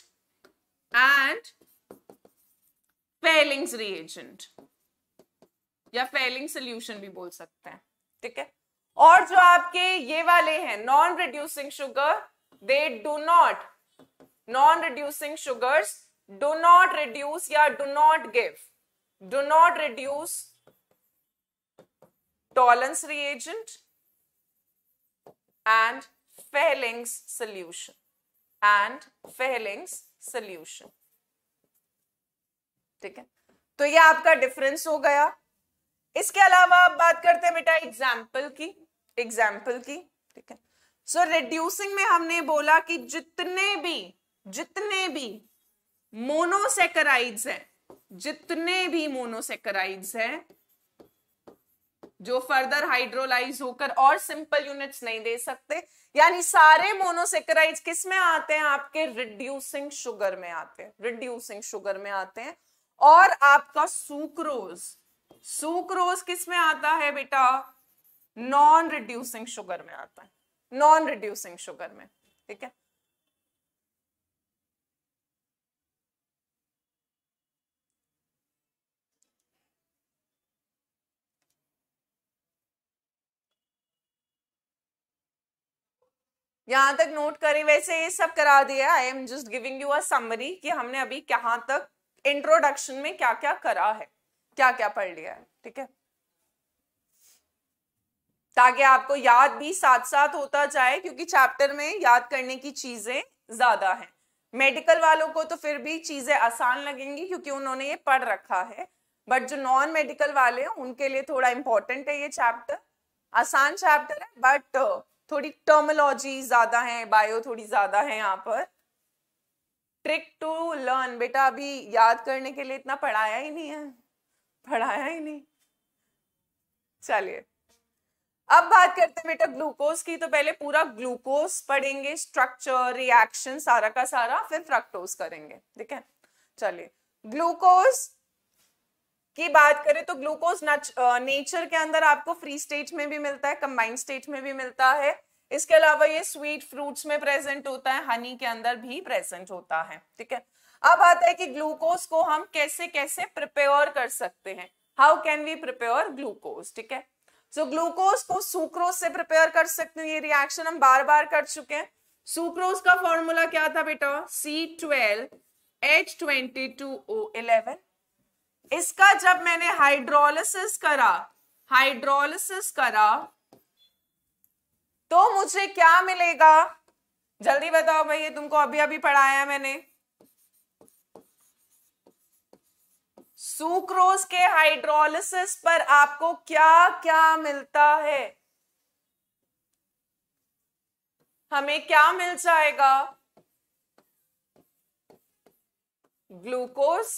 and Fehling's reagent या फेलिंग सोल्यूशन भी बोल सकते हैं ठीक है और जो आपके ये वाले हैं non reducing sugar they do not non reducing sugars do not reduce या do not give do not reduce Tollens reagent and Fehling's solution and Fehling's solution ठीक है तो ये आपका डिफरेंस हो गया इसके अलावा आप बात करते हैं बेटा एग्जाम्पल की एग्जाम्पल की ठीक है सो so, रिड्यूसिंग में हमने बोला कि जितने भी जितने भी मोनोसेकराइड्स हैं जितने भी मोनोसेकराइड्स हैं जो फर्दर हाइड्रोलाइज होकर और सिंपल यूनिट्स नहीं दे सकते यानी सारे मोनोसेकेराइड्स किस में आते हैं आपके रिड्यूसिंग शुगर में आते हैं रिड्यूसिंग शुगर में आते हैं और आपका सुक्रोज सुक्रोज किस में आता है बेटा नॉन रिड्यूसिंग शुगर में आता है नॉन रिड्यूसिंग शुगर में ठीक है यहाँ तक नोट करें वैसे ये सब करा दिया I am just giving you a summary कि हमने अभी कहाँ तक इंट्रोडक्शन में क्या क्या करा है क्या क्या पढ़ लिया है ठीक है ताकि आपको याद भी साथ साथ होता जाए क्योंकि चैप्टर में याद करने की चीजें ज्यादा हैं मेडिकल वालों को तो फिर भी चीजें आसान लगेंगी क्योंकि उन्होंने ये पढ़ रखा है बट जो नॉन मेडिकल वाले हैं उनके लिए थोड़ा इंपॉर्टेंट है ये चैप्टर आसान चैप्टर है बट थोड़ी टर्मोलॉजी ज्यादा है बायो थोड़ी ज्यादा है यहाँ पर ट्रिक टू लर्न बेटा अभी याद करने के लिए इतना पढ़ाया ही नहीं है पढ़ाया ही नहीं चलिए अब बात करते हैं बेटा ग्लूकोज की तो पहले पूरा ग्लूकोज पढ़ेंगे स्ट्रक्चर रिएक्शन सारा का सारा फिर फ्रक्टोज करेंगे ठीक है चलिए ग्लूकोज की बात करें तो ग्लूकोज नेचर के अंदर आपको फ्री स्टेट में भी मिलता है कंबाइंड स्टेट में भी मिलता है इसके अलावा ये स्वीट फ्रूट्स में प्रेजेंट होता है हनी के अंदर भी प्रेजेंट होता है ठीक है अब आता है कि ग्लूकोज को हम कैसे कैसे प्रिपेयर कर सकते हैं how can we prepare glucose ठीक है सो so, ग्लूकोज को सुक्रोज से प्रिपेयर कर सकते हैं ये रिएक्शन हम बार बार कर चुके हैं सुक्रोज का फॉर्मूला क्या था बेटा C twelve H twenty two O eleven इसका जब मैंने हाइड्रोलिसिस करा हाइड्रोलिसिस करा तो मुझे क्या मिलेगा जल्दी बताओ भाई ये तुमको अभी अभी पढ़ाया मैंने सुक्रोज के हाइड्रोलिसिस पर आपको क्या क्या मिलता है हमें क्या मिल जाएगा ग्लूकोज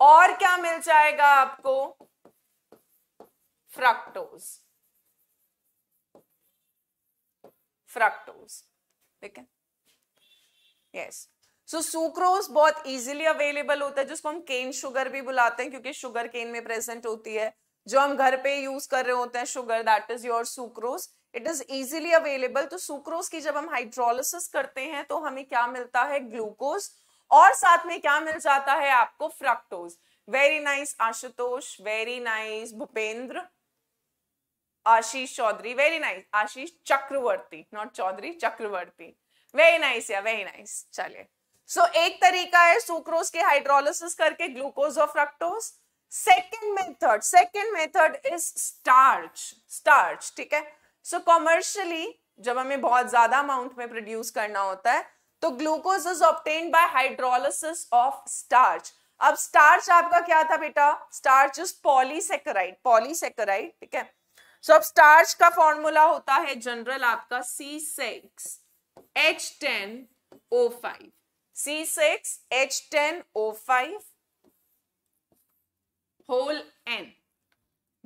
और क्या मिल जाएगा आपको फ्रक्टोज फ्रक्टोज ठीक है यस सो सुक्रोज बहुत इजीली अवेलेबल होता है जिसको हम केन शुगर भी बुलाते हैं क्योंकि शुगर केन में प्रेजेंट होती है जो हम घर पे यूज कर रहे होते हैं sugar that is your sucrose it is easily available तो सुक्रोज की जब हम हाइड्रोलिसिस करते हैं तो हमें क्या मिलता है ग्लूकोज और साथ में क्या मिल जाता है आपको fructose very nice Ashutosh very nice Bhupendra Ashish Chaudhary very nice Ashish Chakravarti not Chaudhary Chakravarti very nice या वेरी नाइस चलिए सो एक तरीका है सुक्रोज के हाइड्रोलिसिस करके ग्लूकोज और fructose second method second method is starch starch ठीक है सो so, कॉमर्शियली जब हमें बहुत ज्यादा अमाउंट में प्रोड्यूस करना होता है तो glucose is obtain by hydrolysis of starch अब स्टार्च आपका क्या था बेटा स्टार्च इज पॉलीसेकराइड पॉलीसेकराइड ठीक है सो so, अब स्टार्च का फॉर्मूला होता है जनरल आपका C six H ten O five C six H ten O five whole n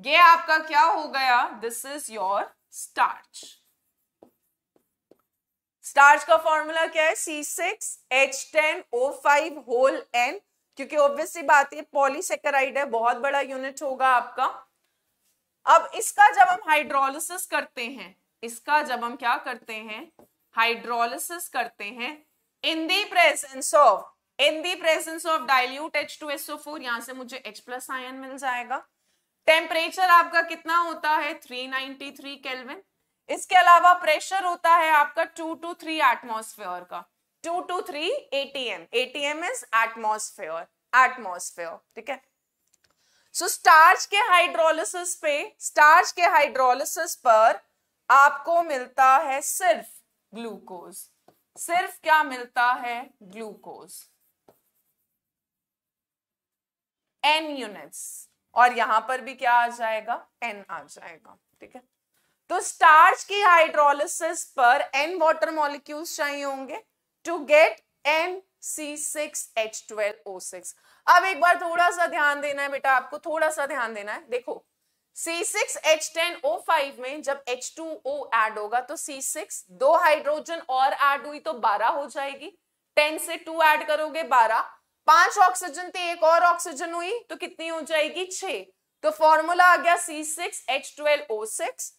ये आपका क्या हो गया this is your starch starch का फॉर्मूला क्या है C six H ten O five whole n क्योंकि ऑब्वियसली बात है पॉलीसेकेराइड है बहुत बड़ा यूनिट होगा आपका अब इसका जब हम हाइड्रोलिसिस करते हैं इसका जब हम क्या करते हैं हाइड्रोलिसिस करते हैं in the presence of in the presence of dilute H two S O four यहां से मुझे H प्लस आयन मिल जाएगा टेम्परेचर आपका कितना होता है 393 केल्विन इसके अलावा प्रेशर होता है आपका टू टू थ्री एटमोस्फेयर का two two three ATM ATM is atmosphere atmosphere ठीक है सो so, स्टार्च के हाइड्रोलिसिस पे स्टार्च के हाइड्रोलिसिस पर आपको मिलता है सिर्फ ग्लूकोज सिर्फ क्या मिलता है ग्लूकोज एन यूनिट्स और यहां पर भी क्या आ जाएगा एन आ जाएगा ठीक है तो स्टार्च की हाइड्रोलिसिस पर एन वॉटर मॉलिक्यूल्स चाहिए होंगे टू गेट एन सी अब एक बार थोड़ा सा ध्यान देना है बेटा आपको थोड़ा सा ध्यान देना है देखो C6H10O5 में जब H2O ऐड होगा तो C6 दो हाइड्रोजन और ऐड हुई तो 12 हो जाएगी 10 से 2 ऐड करोगे 12 पांच ऑक्सीजन थे एक और ऑक्सीजन हुई तो कितनी हो जाएगी 6 तो फॉर्मूला आ गया C6H12O6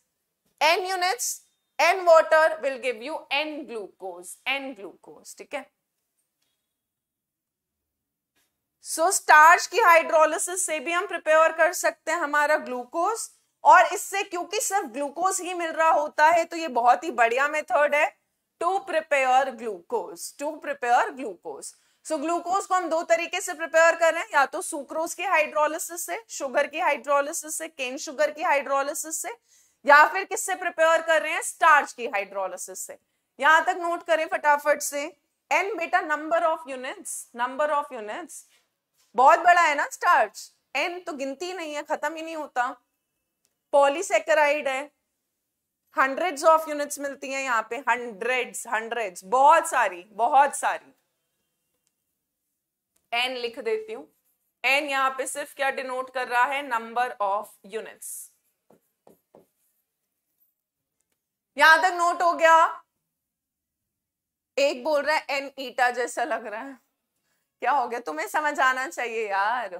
n units n water will give you n glucose n glucose ठीक है सो so, स्टार्च की हाइड्रोलिसिस से भी हम प्रिपेयर कर सकते हैं हमारा ग्लूकोज और इससे क्योंकि सिर्फ ग्लूकोज ही मिल रहा होता है तो ये बहुत ही बढ़िया मेथड है to prepare glucose to prepare glucose so glucose को हम दो तरीके से प्रिपेयर कर रहे हैं या तो सुक्रोज की हाइड्रोलिसिस से शुगर की हाइड्रोलिसिस से केन शुगर की हाइड्रोलिसिस से या फिर किससे प्रिपेयर कर रहे हैं स्टार्च की हाइड्रोलिसिस से यहां तक नोट करें फटाफट से एन बेटा number of units number of units बहुत बड़ा है ना स्टार्च एन तो गिनती नहीं है खत्म ही नहीं होता पॉलीसेकेराइड है हंड्रेड्स ऑफ यूनिट्स मिलती हैं यहाँ पे हंड्रेड्स हंड्रेड्स बहुत सारी बहुत सारी एन लिख देती हूँ एन यहाँ पे सिर्फ क्या डिनोट कर रहा है नंबर ऑफ यूनिट्स यहां तक नोट हो गया एक बोल रहा है एन ईटा जैसा लग रहा है क्या हो गया तुम्हें समझ आना चाहिए यार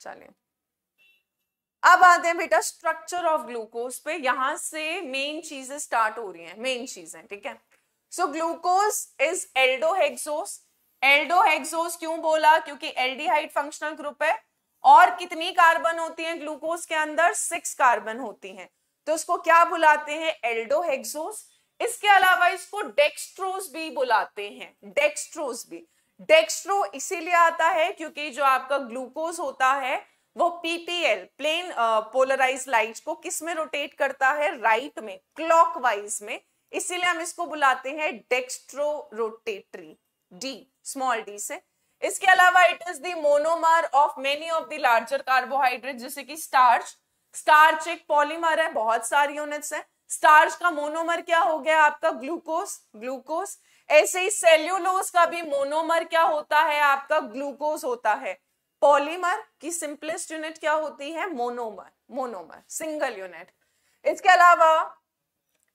चलिए अब आते हैं बेटा स्ट्रक्चर ऑफ ग्लूकोज पे यहां से मेन चीजें स्टार्ट हो रही हैं मेन चीजें ठीक है सो ग्लूकोज इज एल्डोहेक्सोस एल्डोहेक्सोस क्यों बोला क्योंकि एल्डिहाइड फंक्शनल ग्रुप है और कितनी कार्बन होती हैं ग्लूकोज के अंदर सिक्स कार्बन होती हैं तो उसको क्या बुलाते हैं एल्डोहेक्सोस इसके अलावा इसको डेक्स्ट्रोस भी बुलाते हैं डेक्स्ट्रोस भी डेक्स्ट्रो इसीलिए आता है क्योंकि जो आपका ग्लूकोज होता है वो पीपीएल प्लेन पोलराइज लाइट को किस में रोटेट करता है राइट right में क्लॉकवाइज में इसीलिए हम इसको बुलाते हैं dextro rotatory D small D से इसके अलावा it is the monomer of many of the larger carbohydrate जैसे कि स्टार्च स्टार्च एक पॉलीमर है बहुत सारी यूनिट्स है स्टार्च का मोनोमर क्या हो गया आपका ग्लूकोज ग्लूकोज ऐसे ही सेल्यूलोज का भी मोनोमर क्या होता है आपका ग्लूकोज होता है पॉलीमर की सिंपलेस्ट यूनिट क्या होती है मोनोमर मोनोमर सिंगल यूनिट इसके अलावा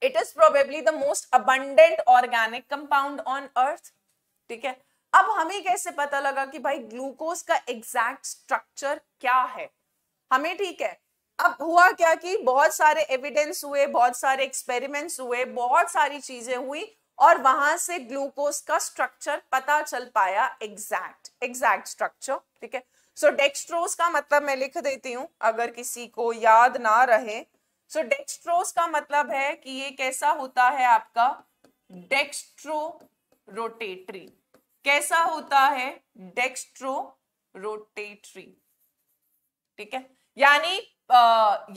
it is probably the most abundant organic compound on earth ठीक है अब हमें कैसे पता लगा कि भाई ग्लूकोज का एग्जैक्ट स्ट्रक्चर क्या है हमें ठीक है अब हुआ क्या कि बहुत सारे एविडेंस हुए बहुत सारे एक्सपेरिमेंट्स हुए बहुत सारी चीजें हुई और वहां से ग्लूकोज का स्ट्रक्चर पता चल पाया एग्जैक्ट एग्जैक्ट स्ट्रक्चर ठीक है सो डेक्स्ट्रोज का मतलब मैं लिख देती हूं अगर किसी को याद ना रहे सो so, डेक्स्ट्रोज का मतलब है कि ये कैसा होता है आपका डेक्स्ट्रो रोटेटरी कैसा होता है डेक्स्ट्रो रोटेटरी ठीक है यानी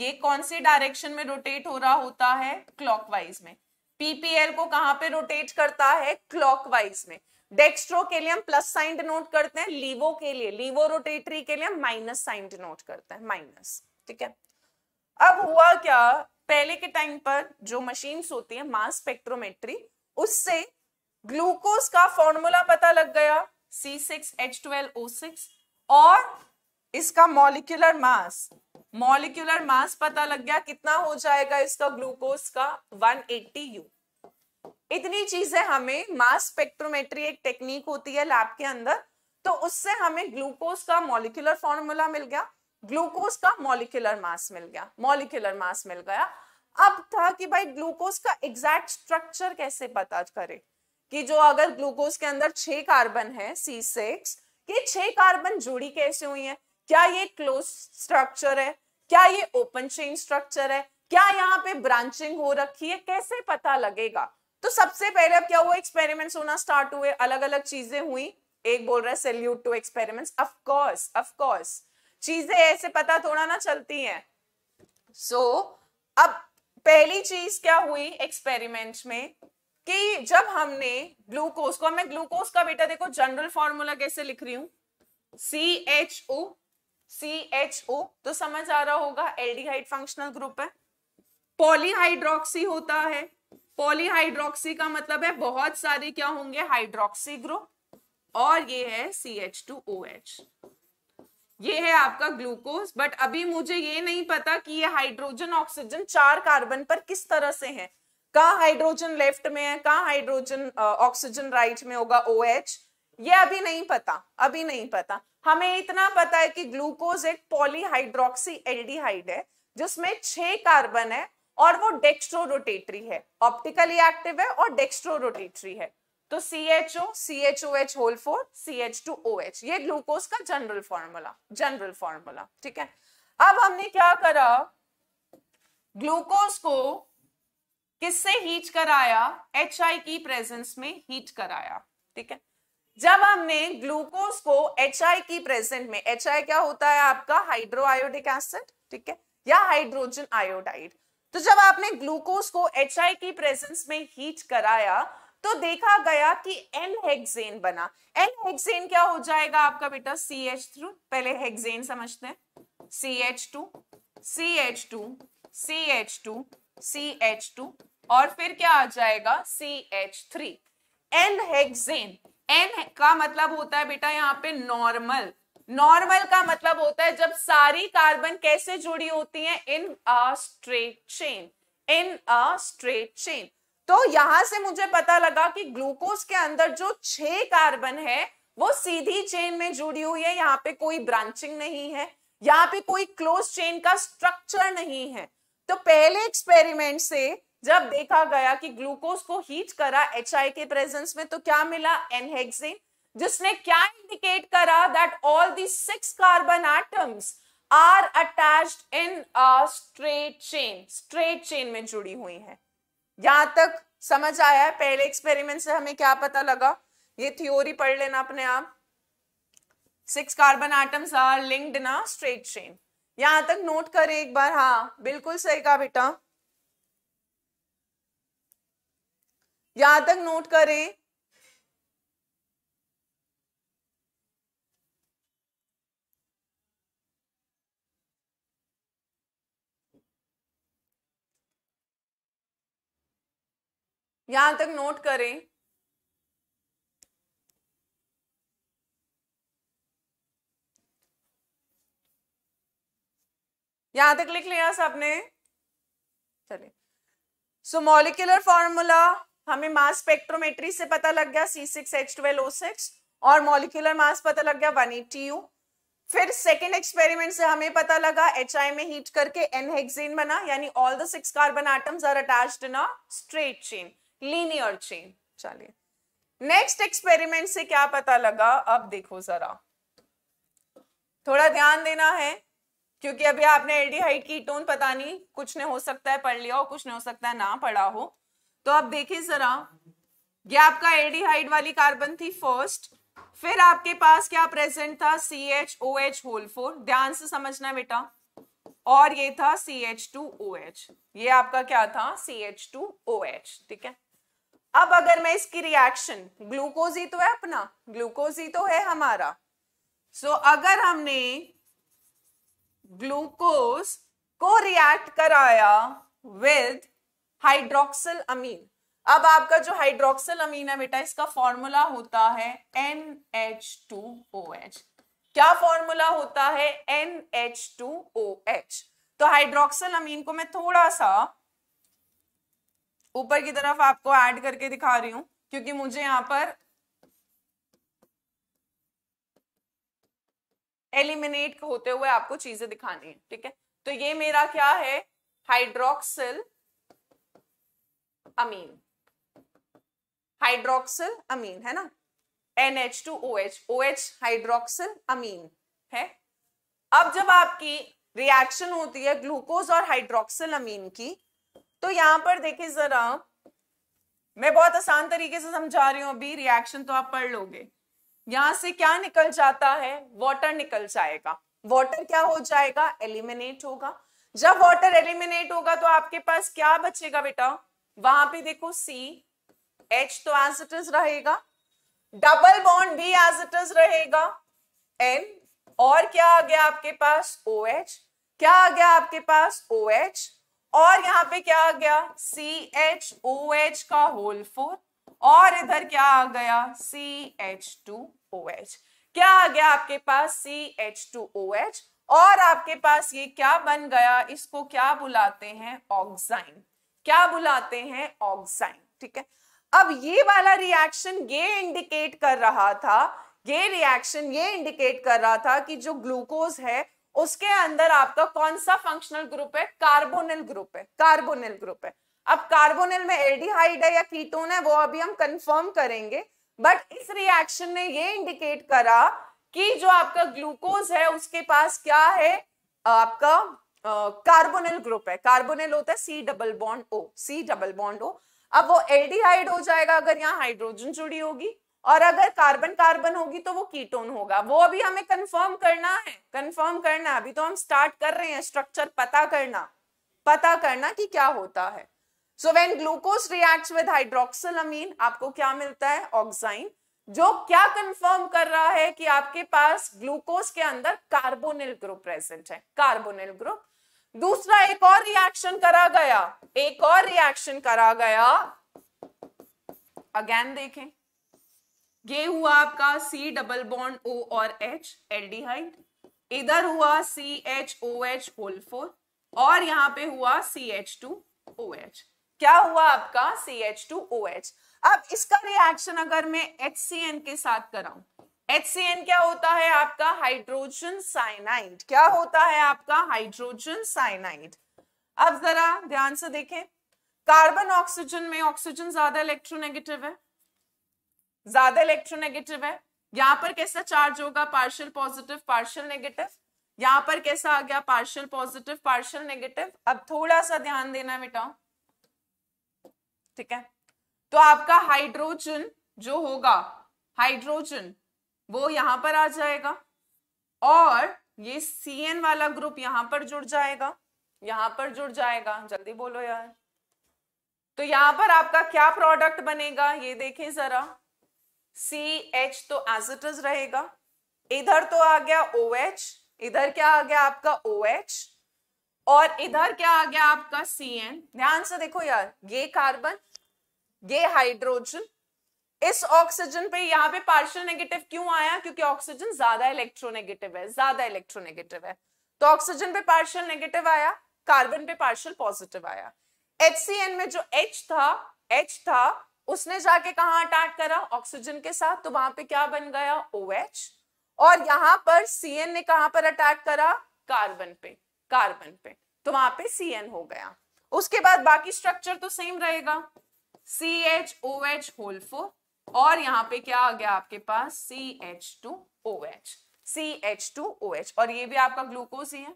ये कौन से डायरेक्शन में रोटेट हो रहा होता है क्लॉकवाइज में पीपीएल को कहां पे रोटेट करता है क्लॉकवाइज में डेक्स्ट्रो के लिए हम प्लस साइन डिनोट करते हैं लीवो के लिए लीवो रोटेटरी के लिए हम माइनस साइन डिनोट करते हैं माइनस ठीक है अब हुआ क्या पहले के टाइम पर जो मशीन्स होती है मास स्पेक्ट्रोमेट्री उससे ग्लूकोज का फॉर्मूला पता लग गया C six H twelve O six और इसका मॉलिक्यूलर मास मॉलिक्यूलर मास पता लग गया कितना हो जाएगा इसका ग्लूकोज का 180 यू इतनी चीजें हमें मास स्पेक्ट्रोमेट्री एक टेक्निक होती है लैब के अंदर तो उससे हमें ग्लूकोज का मॉलिक्यूलर फॉर्मूला मिल गया ग्लूकोज का मॉलिक्यूलर मास मिल गया मॉलिक्यूलर मास मिल गया अब था कि भाई ग्लूकोज का एग्जैक्ट स्ट्रक्चर कैसे पता करें कि जो अगर ग्लूकोज के अंदर छह कार्बन है सी सिक्स ये छह कार्बन जोड़ी कैसे हुई है क्या ये क्लोज स्ट्रक्चर है क्या ये ओपन चेन स्ट्रक्चर है क्या यहाँ पे ब्रांचिंग हो रखी है कैसे पता लगेगा तो सबसे पहले अब क्या हुआ एक्सपेरिमेंट्स होना स्टार्ट हुए अलग अलग चीजें हुई एक बोल रहा है salute to experiment of course of course चीजें ऐसे पता थोड़ा ना चलती है सो so, अब पहली चीज क्या हुई एक्सपेरिमेंट में कि जब हमने ग्लूकोज को मैं ग्लूकोज का बेटा देखो जनरल फॉर्मूला कैसे लिख रही हूं सी एच ओ सी एच ओ तो समझ आ रहा होगा एल्डिहाइड फंक्शनल ग्रुप है पॉलीहाइड्रोक्सी होता है पॉलीहाइड्रोक्सी का मतलब है बहुत सारे क्या होंगे हाइड्रोक्सी ग्रुप और ये है C H two O H ये है आपका ग्लूकोज बट अभी मुझे ये नहीं पता कि ये हाइड्रोजन ऑक्सीजन चार कार्बन पर किस तरह से है कहा हाइड्रोजन लेफ्ट में है कहा हाइड्रोजन ऑक्सीजन राइट में होगा ओ OH, ये अभी नहीं पता अभी नहीं पता हमें इतना पता है कि ग्लूकोज एक पॉलीहाइड्रोक्सी एल्डिहाइड है जिसमें छह कार्बन है और वो डेक्स्ट्रो रोटेटरी है ऑप्टिकली एक्टिव है और डेक्स्ट्रो रोटेटरी है तो C H O C H O H whole four C H two O H ये ग्लूकोज का जनरल फॉर्मूला जनरल फॉर्मूला ठीक है अब हमने क्या करा ग्लूकोज को किससे हीट कराया एच आई की प्रेजेंस में हीट कराया ठीक है जब हमने ग्लूकोज को एच आई की प्रेजेंट में एच आई क्या होता है आपका हाइड्रो आयोडिक एसिड ठीक है या हाइड्रोजन आयोडाइड तो जब आपने ग्लूकोज को एच आई की प्रेजेंस में हीट कराया तो देखा गया कि एन हेक्सेन बना एन हेक्सेन क्या हो जाएगा आपका बेटा सी एच थ्रू पहले हेक्सेन समझते हैं C H two C H two C H two C H two और फिर क्या आ जाएगा C H three n hexane n का मतलब होता है बेटा यहाँ पे नॉर्मल नॉर्मल का मतलब होता है जब सारी कार्बन कैसे जुड़ी होती है in a straight chain in a straight chain तो यहां से मुझे पता लगा कि ग्लूकोज के अंदर जो छह कार्बन है वो सीधी चेन में जुड़ी हुई है यहाँ पे कोई ब्रांचिंग नहीं है यहाँ पे कोई क्लोज चेन का स्ट्रक्चर नहीं है तो पहले एक्सपेरिमेंट से जब देखा गया कि ग्लूकोज को हीट करा एच के प्रेजेंस में तो क्या मिला एनहेक्सिन जिसने क्या इंडिकेट करा that all the six carbon atoms are attached in straight chain straight chain में जुड़ी हुई है यहां तक समझ आया है पहले एक्सपेरिमेंट से हमें क्या पता लगा ये थ्योरी पढ़ लेना अपने आप six carbon atoms are linked in a straight chain यहां तक नोट करें एक बार हाँ बिल्कुल सही कहा बेटा यहां तक नोट करें यहां तक नोट करें यहां तक लिख लिया सबने चलिए सो मॉलिकुलर फॉर्मूला हमें मास स्पेक्ट्रोमेट्री से पता लग गया C six H twelve O six और मॉलिकुलर मास पता लग गया वन एटी यू फिर सेकेंड एक्सपेरिमेंट से हमें पता लगा एच में हीट करके एन हेक्सेन बना यानी all the six carbon atoms are attached in a straight chain linear chain चलिए नेक्स्ट एक्सपेरिमेंट से क्या पता लगा अब देखो जरा थोड़ा ध्यान देना है क्योंकि अभी आपने एल्डिहाइड टोन पता नहीं कुछ ने हो सकता है पढ़ लिया हो कुछ ने हो सकता है ना पढ़ा हो तो आप देखिए जरा ये आपका एल्डिहाइड वाली कार्बन थी फर्स्ट फिर आपके पास क्या प्रेजेंट था C H O H whole four ध्यान से समझना बेटा और ये था C H two O H ये आपका क्या था C H two O H ठीक है अब अगर मैं इसकी रिएक्शन ग्लूकोज ही तो है अपना ग्लूकोज ही तो है हमारा सो so, अगर हमने ग्लूकोज को रिएक्ट कराया विद हाइड्रोक्सिल अमीन अब आपका जो हाइड्रोक्सिल अमीन है बेटा इसका फॉर्मूला होता है N H two O H क्या फॉर्मूला होता है N H two O H तो हाइड्रोक्सिल अमीन को मैं थोड़ा सा ऊपर की तरफ आपको ऐड करके दिखा रही हूं क्योंकि मुझे यहां पर एलिमिनेट होते हुए आपको चीजें दिखानी है ठीक है तो ये मेरा क्या है हाइड्रोक्सिल अमीन हाइड्रोक्सिल अमीन है ना two O H O H hydroxyl amine है अब जब आपकी रिएक्शन होती है ग्लूकोज और हाइड्रोक्सिल अमीन की तो यहां पर देखिए जरा मैं बहुत आसान तरीके से समझा रही हूं अभी रिएक्शन तो आप पढ़ लोगे यहां से क्या निकल जाता है वॉटर निकल जाएगा वॉटर क्या हो जाएगा एलिमिनेट होगा जब वॉटर एलिमिनेट होगा तो आपके पास क्या बचेगा बेटा वहां पे देखो सी एच तो एज इट इज रहेगा डबल बॉन्ड भी एज इट इज रहेगा एन और क्या आ गया आपके पास ओ OH, एच क्या आ गया आपके पास ओ OH, एच और यहाँ पे क्या आ गया सी एच ओ एच का होल फोर और इधर क्या आ गया C H two O H क्या आ गया आपके पास C H two O H और आपके पास ये क्या बन गया इसको क्या बुलाते हैं ऑक्साइन क्या बुलाते हैं ऑक्साइन ठीक है अब ये वाला रिएक्शन ये इंडिकेट कर रहा था ये रिएक्शन ये इंडिकेट कर रहा था कि जो ग्लूकोज है उसके अंदर आपका कौन सा फंक्शनल ग्रुप है कार्बोनिल ग्रुप है कार्बोनिल ग्रुप है अब कार्बोनिल में एल्डिहाइड है या कीटोन है वो अभी हम कंफर्म करेंगे बट इस रिएक्शन ने ये इंडिकेट करा कि जो आपका ग्लूकोज है उसके पास क्या है आपका कार्बोनिल ग्रुप है कार्बोनिल होता है C double bond O C double bond O अब वो एल्डिहाइड हो जाएगा अगर यहाँ हाइड्रोजन जुड़ी होगी और अगर कार्बन कार्बन होगी तो वो कीटोन होगा वो अभी हमें कंफर्म करना है कंफर्म करना अभी तो हम स्टार्ट कर रहे हैं स्ट्रक्चर पता करना पता करना कि क्या होता है so when glucose reacts with hydroxyl amine आपको क्या मिलता है ऑक्साइन जो क्या कंफर्म कर रहा है कि आपके पास ग्लूकोज के अंदर कार्बोनिल ग्रुप प्रेजेंट है कार्बोनिल ग्रुप दूसरा एक और रिएक्शन करा गया एक और रिएक्शन करा गया अगेन देखें ये हुआ आपका सी डबल बॉन्ड O और H एल्डिहाइड इधर हुआ C H O H whole four और यहां पे हुआ C H two O H क्या हुआ आपका C H two O H अब इसका रिएक्शन अगर मैं एच सी एन के साथ कराऊं एच सी एन क्या होता है आपका हाइड्रोजन साइनाइड क्या होता है आपका हाइड्रोजन साइनाइड अब जरा ध्यान से देखें कार्बन ऑक्सीजन में ऑक्सीजन ज्यादा इलेक्ट्रोनेगेटिव है ज्यादा इलेक्ट्रोनेगेटिव है यहां पर कैसा चार्ज होगा पार्शियल पॉजिटिव पार्शियल नेगेटिव यहां पर कैसा आ गया पार्शियल पॉजिटिव पार्शियल नेगेटिव अब थोड़ा सा ध्यान देना बेटा ठीक है तो आपका हाइड्रोजन जो होगा हाइड्रोजन वो यहां पर आ जाएगा और ये सी एन वाला ग्रुप यहां पर जुड़ जाएगा यहां पर जुड़ जाएगा जल्दी बोलो यार तो यहां पर आपका क्या प्रोडक्ट बनेगा ये देखें जरा सी एच तो एज रहेगा इधर तो आ गया ओ OH, एच इधर क्या आ गया आपका ओ OH, एच और इधर क्या आ गया आपका सी एन ध्यान से देखो यार ये कार्बन ये हाइड्रोजन इस ऑक्सीजन पे यहाँ पे पार्शियल नेगेटिव क्यों आया क्योंकि ऑक्सीजन ज्यादा इलेक्ट्रोनेगेटिव है ज्यादा इलेक्ट्रोनेगेटिव है तो ऑक्सीजन पे पार्शियल नेगेटिव आया कार्बन पे पार्शियल पॉजिटिव आया एच में जो एच था एच था उसने जाके कहा अटैक करा ऑक्सीजन के साथ तो वहां पे क्या बन गया ओ OH, और यहां पर सी ने कहा पर अटैक करा कार्बन पे कार्बन पे तो वहां पे सी एन हो गया उसके बाद बाकी स्ट्रक्चर तो सेम रहेगा C H O H whole four और यहाँ पे क्या आ गया आपके पास C H two O H C H two O H और ये भी आपका ग्लूकोज ही है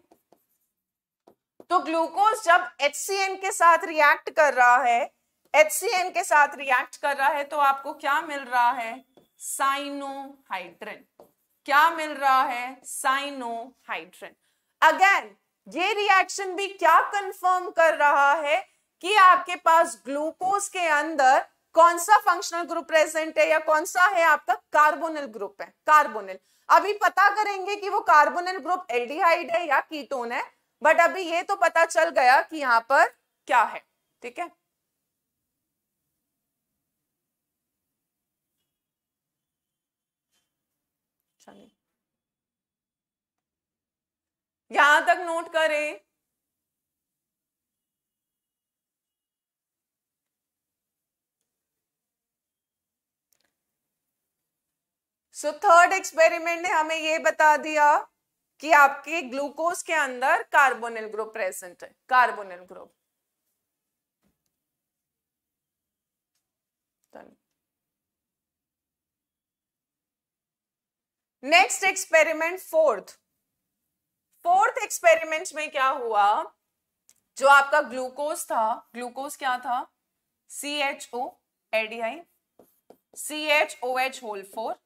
तो ग्लूकोज जब एच सी एन के साथ रिएक्ट कर रहा है एच सी एन के साथ रिएक्ट कर रहा है तो आपको क्या मिल रहा है साइनोहाइड्रन क्या मिल रहा है साइनोहाइड्रन अगेन ये रिएक्शन भी क्या कंफर्म कर रहा है कि आपके पास ग्लूकोज के अंदर कौन सा फंक्शनल ग्रुप प्रेजेंट है या कौन सा है आपका कार्बोनिल ग्रुप है कार्बोनिल अभी पता करेंगे कि वो कार्बोनिल ग्रुप एल्डिहाइड है या कीटोन है बट अभी ये तो पता चल गया कि यहाँ पर क्या है ठीक है यहां तक नोट करें सो थर्ड एक्सपेरिमेंट ने हमें यह बता दिया कि आपके ग्लूकोज के अंदर कार्बोनिल ग्रुप प्रेजेंट है carbonyl group next experiment fourth fourth experiment में क्या हुआ जो आपका ग्लूकोज था ग्लूकोज क्या था C H O ADI C H O H whole four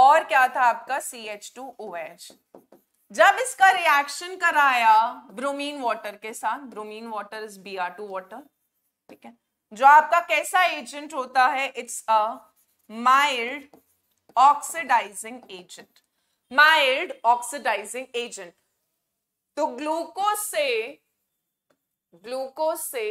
और क्या था आपका C H two O H जब इसका रिएक्शन कराया ब्रोमीन वाटर के साथ bromine water is B R two water ठीक है जो आपका कैसा एजेंट होता है it's a mild oxidising agent mild oxidising agent तो ग्लूकोज से ग्लूकोज से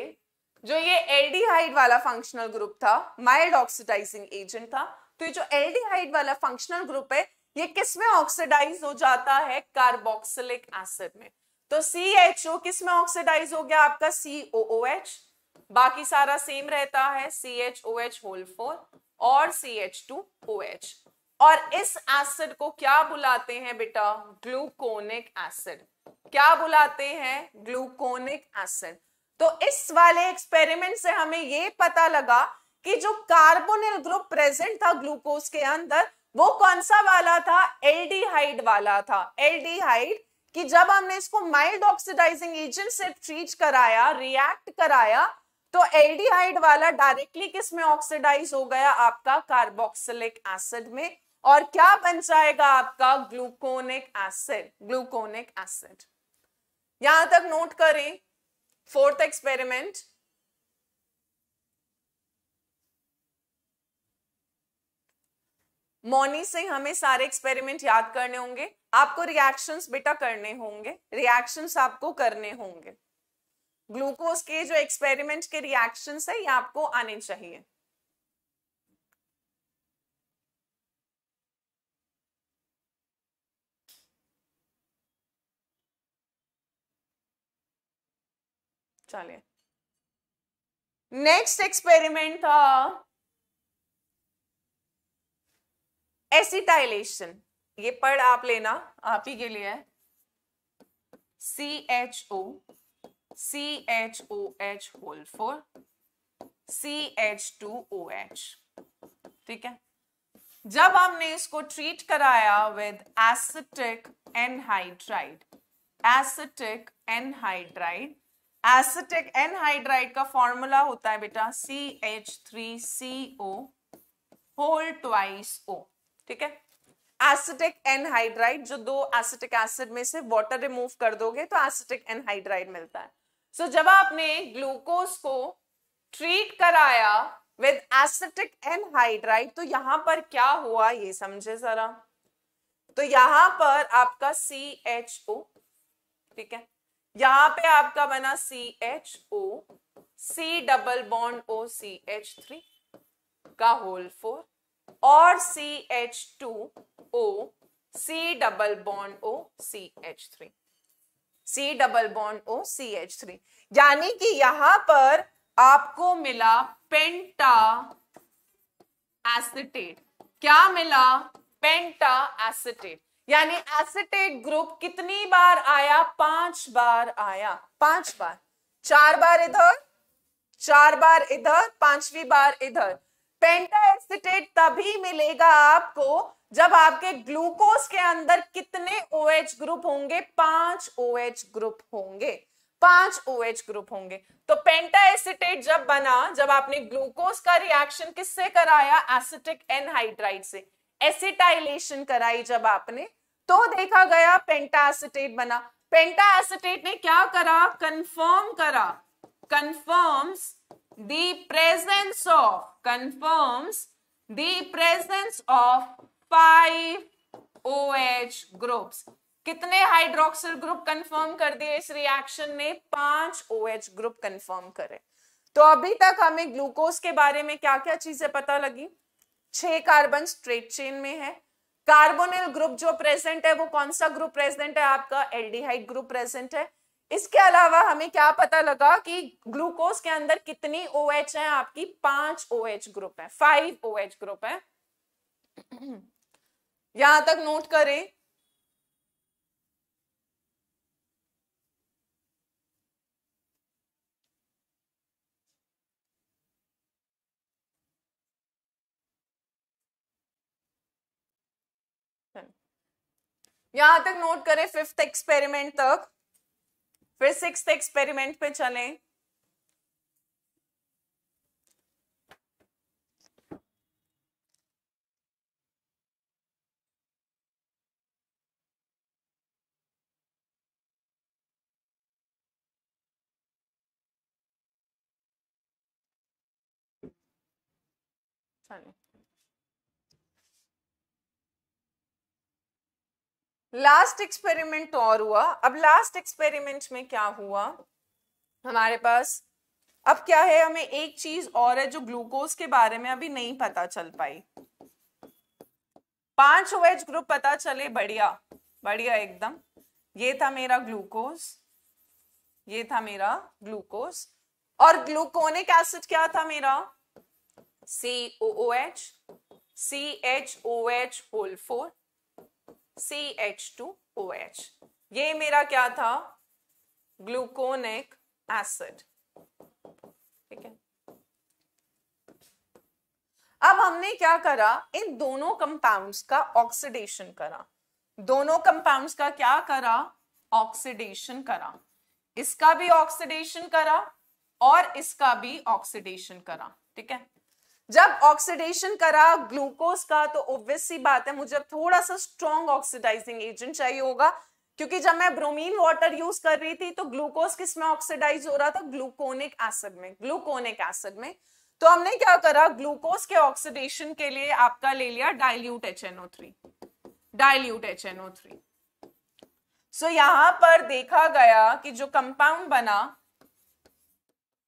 जो ये एल्डिहाइड वाला फंक्शनल ग्रुप था माइल्ड ऑक्सीडाइजिंग एजेंट था तो ये जो एल्डिहाइड वाला फंक्शनल ग्रुप है ये किस में ऑक्सीडाइज हो जाता है कार्बोक्सिलिक एसिड में तो सी एच ओ किस में ऑक्सीडाइज हो गया आपका सी ओ ओ एच बाकी सारा सेम रहता है C H O H whole four और C H two O H और इस एसिड को क्या बुलाते हैं बेटा ग्लूकोनिक एसिड क्या बुलाते हैं ग्लूकोनिक एसिड तो इस वाले एक्सपेरिमेंट से हमें ये पता लगा कि जो कार्बोनिल ग्रुप प्रेजेंट था ग्लूकोज के अंदर वो कौन सा वाला था एल्डिहाइड वाला था एल्डिहाइड कि जब हमने इसको माइल्ड ऑक्सीडाइजिंग एजेंट से ट्रीट कराया रिएक्ट कराया तो एल्डिहाइड वाला डायरेक्टली किसमें ऑक्सीडाइज हो गया आपका कार्बोक्सिलिक एसिड में और क्या बन जाएगा आपका ग्लूकोनिक एसिड ग्लूकोनिक एसिड यहां तक नोट करें फोर्थ एक्सपेरिमेंट मॉर्निंग से हमें सारे एक्सपेरिमेंट याद करने होंगे आपको रिएक्शंस बेटा करने होंगे रिएक्शंस आपको करने होंगे ग्लूकोज के जो एक्सपेरिमेंट के रिएक्शंस है ये आपको आने चाहिए चलिए नेक्स्ट एक्सपेरिमेंट था एसिटाइलेशन ये पढ़ आप लेना आप ही के लिए है C H O C H O H whole four C H two O H ठीक है जब हमने इसको ट्रीट कराया with acetic anhydride acetic anhydride acetic anhydride का फॉर्मूला होता है बेटा C H three C O whole twice O ठीक है एसिटिक एनहाइड्राइड जो दो एसिटिक एसिड में से वाटर रिमूव कर दोगे तो एसिटिक एनहाइड्राइड मिलता है सो so, जब आपने ग्लूकोज को ट्रीट कराया विद एसिटिक एनहाइड्राइड तो यहां पर क्या हुआ ये समझे जरा तो यहां पर आपका सी एच ओ ठीक है यहां पे आपका बना C H O C double bond O C H three का होल फोर और C H two O C double bond O C H three C double bond O C H three यानी कि यहां पर आपको मिला पेंटा एसिटेट क्या मिला पेंटा एसिटेट यानी एसिटेट ग्रुप कितनी बार आया पांच बार आया पांच बार चार बार इधर चार बार इधर पांचवी बार इधर पेंटा एसिटेट तभी मिलेगा आपको जब आपके ग्लूकोज के अंदर कितने ओ ग्रुप होंगे पांच ओ ग्रुप होंगे पांच ओ ग्रुप होंगे तो पेंटा एसिटेट जब बना जब आपने ग्लूकोज का रिएक्शन किससे कराया एसिटिक एनहाइड्राइड से एसिटाइलेशन कराई जब आपने तो देखा गया पेंटा एसिटेट बना पेंटा एसिटेट ने क्या करा कंफर्म करा confirms presence of confirms confirms presence of five O H groups कितने हाइड्रोक्सिल ग्रुप कंफर्म कर दिए इस रिएक्शन ने पांच ओ एच ग्रुप कंफर्म करे तो अभी तक हमें ग्लूकोज के बारे में क्या क्या चीजें पता लगी छह कार्बन स्ट्रेट चेन में है कार्बोनिल ग्रुप जो प्रेजेंट है वो कौन सा ग्रुप प्रेजेंट है आपका एल्डिहाइड ग्रुप प्रेजेंट है इसके अलावा हमें क्या पता लगा कि ग्लूकोज के अंदर कितनी ओ OH है आपकी पांच ओ OH ग्रुप है फाइव ओ OH ग्रुप है [CLEARS THROAT] यहां तक नोट करें यहां तक नोट करें फिफ्थ एक्सपेरिमेंट तक फिर सिक्स एक्सपेरिमेंट पे चले चले लास्ट एक्सपेरिमेंट तो और हुआ अब लास्ट एक्सपेरिमेंट में क्या हुआ हमारे पास अब क्या है हमें एक चीज और है जो ग्लूकोज के बारे में अभी नहीं पता चल पाई पांच वेज ग्रुप पता चले बढ़िया बढ़िया एकदम ये था मेरा ग्लूकोज ये था मेरा ग्लूकोज और ग्लूकोनिक एसिड क्या था मेरा C O H C H O H whole four C H two O H ये मेरा क्या था ग्लूकोनिक एसिड ठीक है अब हमने क्या करा इन दोनों कंपाउंड्स का ऑक्सीडेशन करा दोनों कंपाउंड्स का क्या करा ऑक्सीडेशन करा इसका भी ऑक्सीडेशन करा और इसका भी ऑक्सीडेशन करा ठीक है जब ऑक्सीडेशन करा ग्लूकोज का तो ऑब्वियस सी बात है मुझे अब थोड़ा सा स्ट्रॉन्ग ऑक्सीडाइजिंग एजेंट चाहिए होगा क्योंकि जब मैं ब्रोमीन वाटर यूज कर रही थी तो ग्लूकोज किस में ऑक्सीडाइज हो रहा था ग्लूकोनिक एसिड में ग्लूकोनिक एसिड में तो हमने क्या करा ग्लूकोज के ऑक्सीडेशन के लिए आपका ले लिया dilute H O three dilute H O three so यहां पर देखा गया कि जो कंपाउंड बना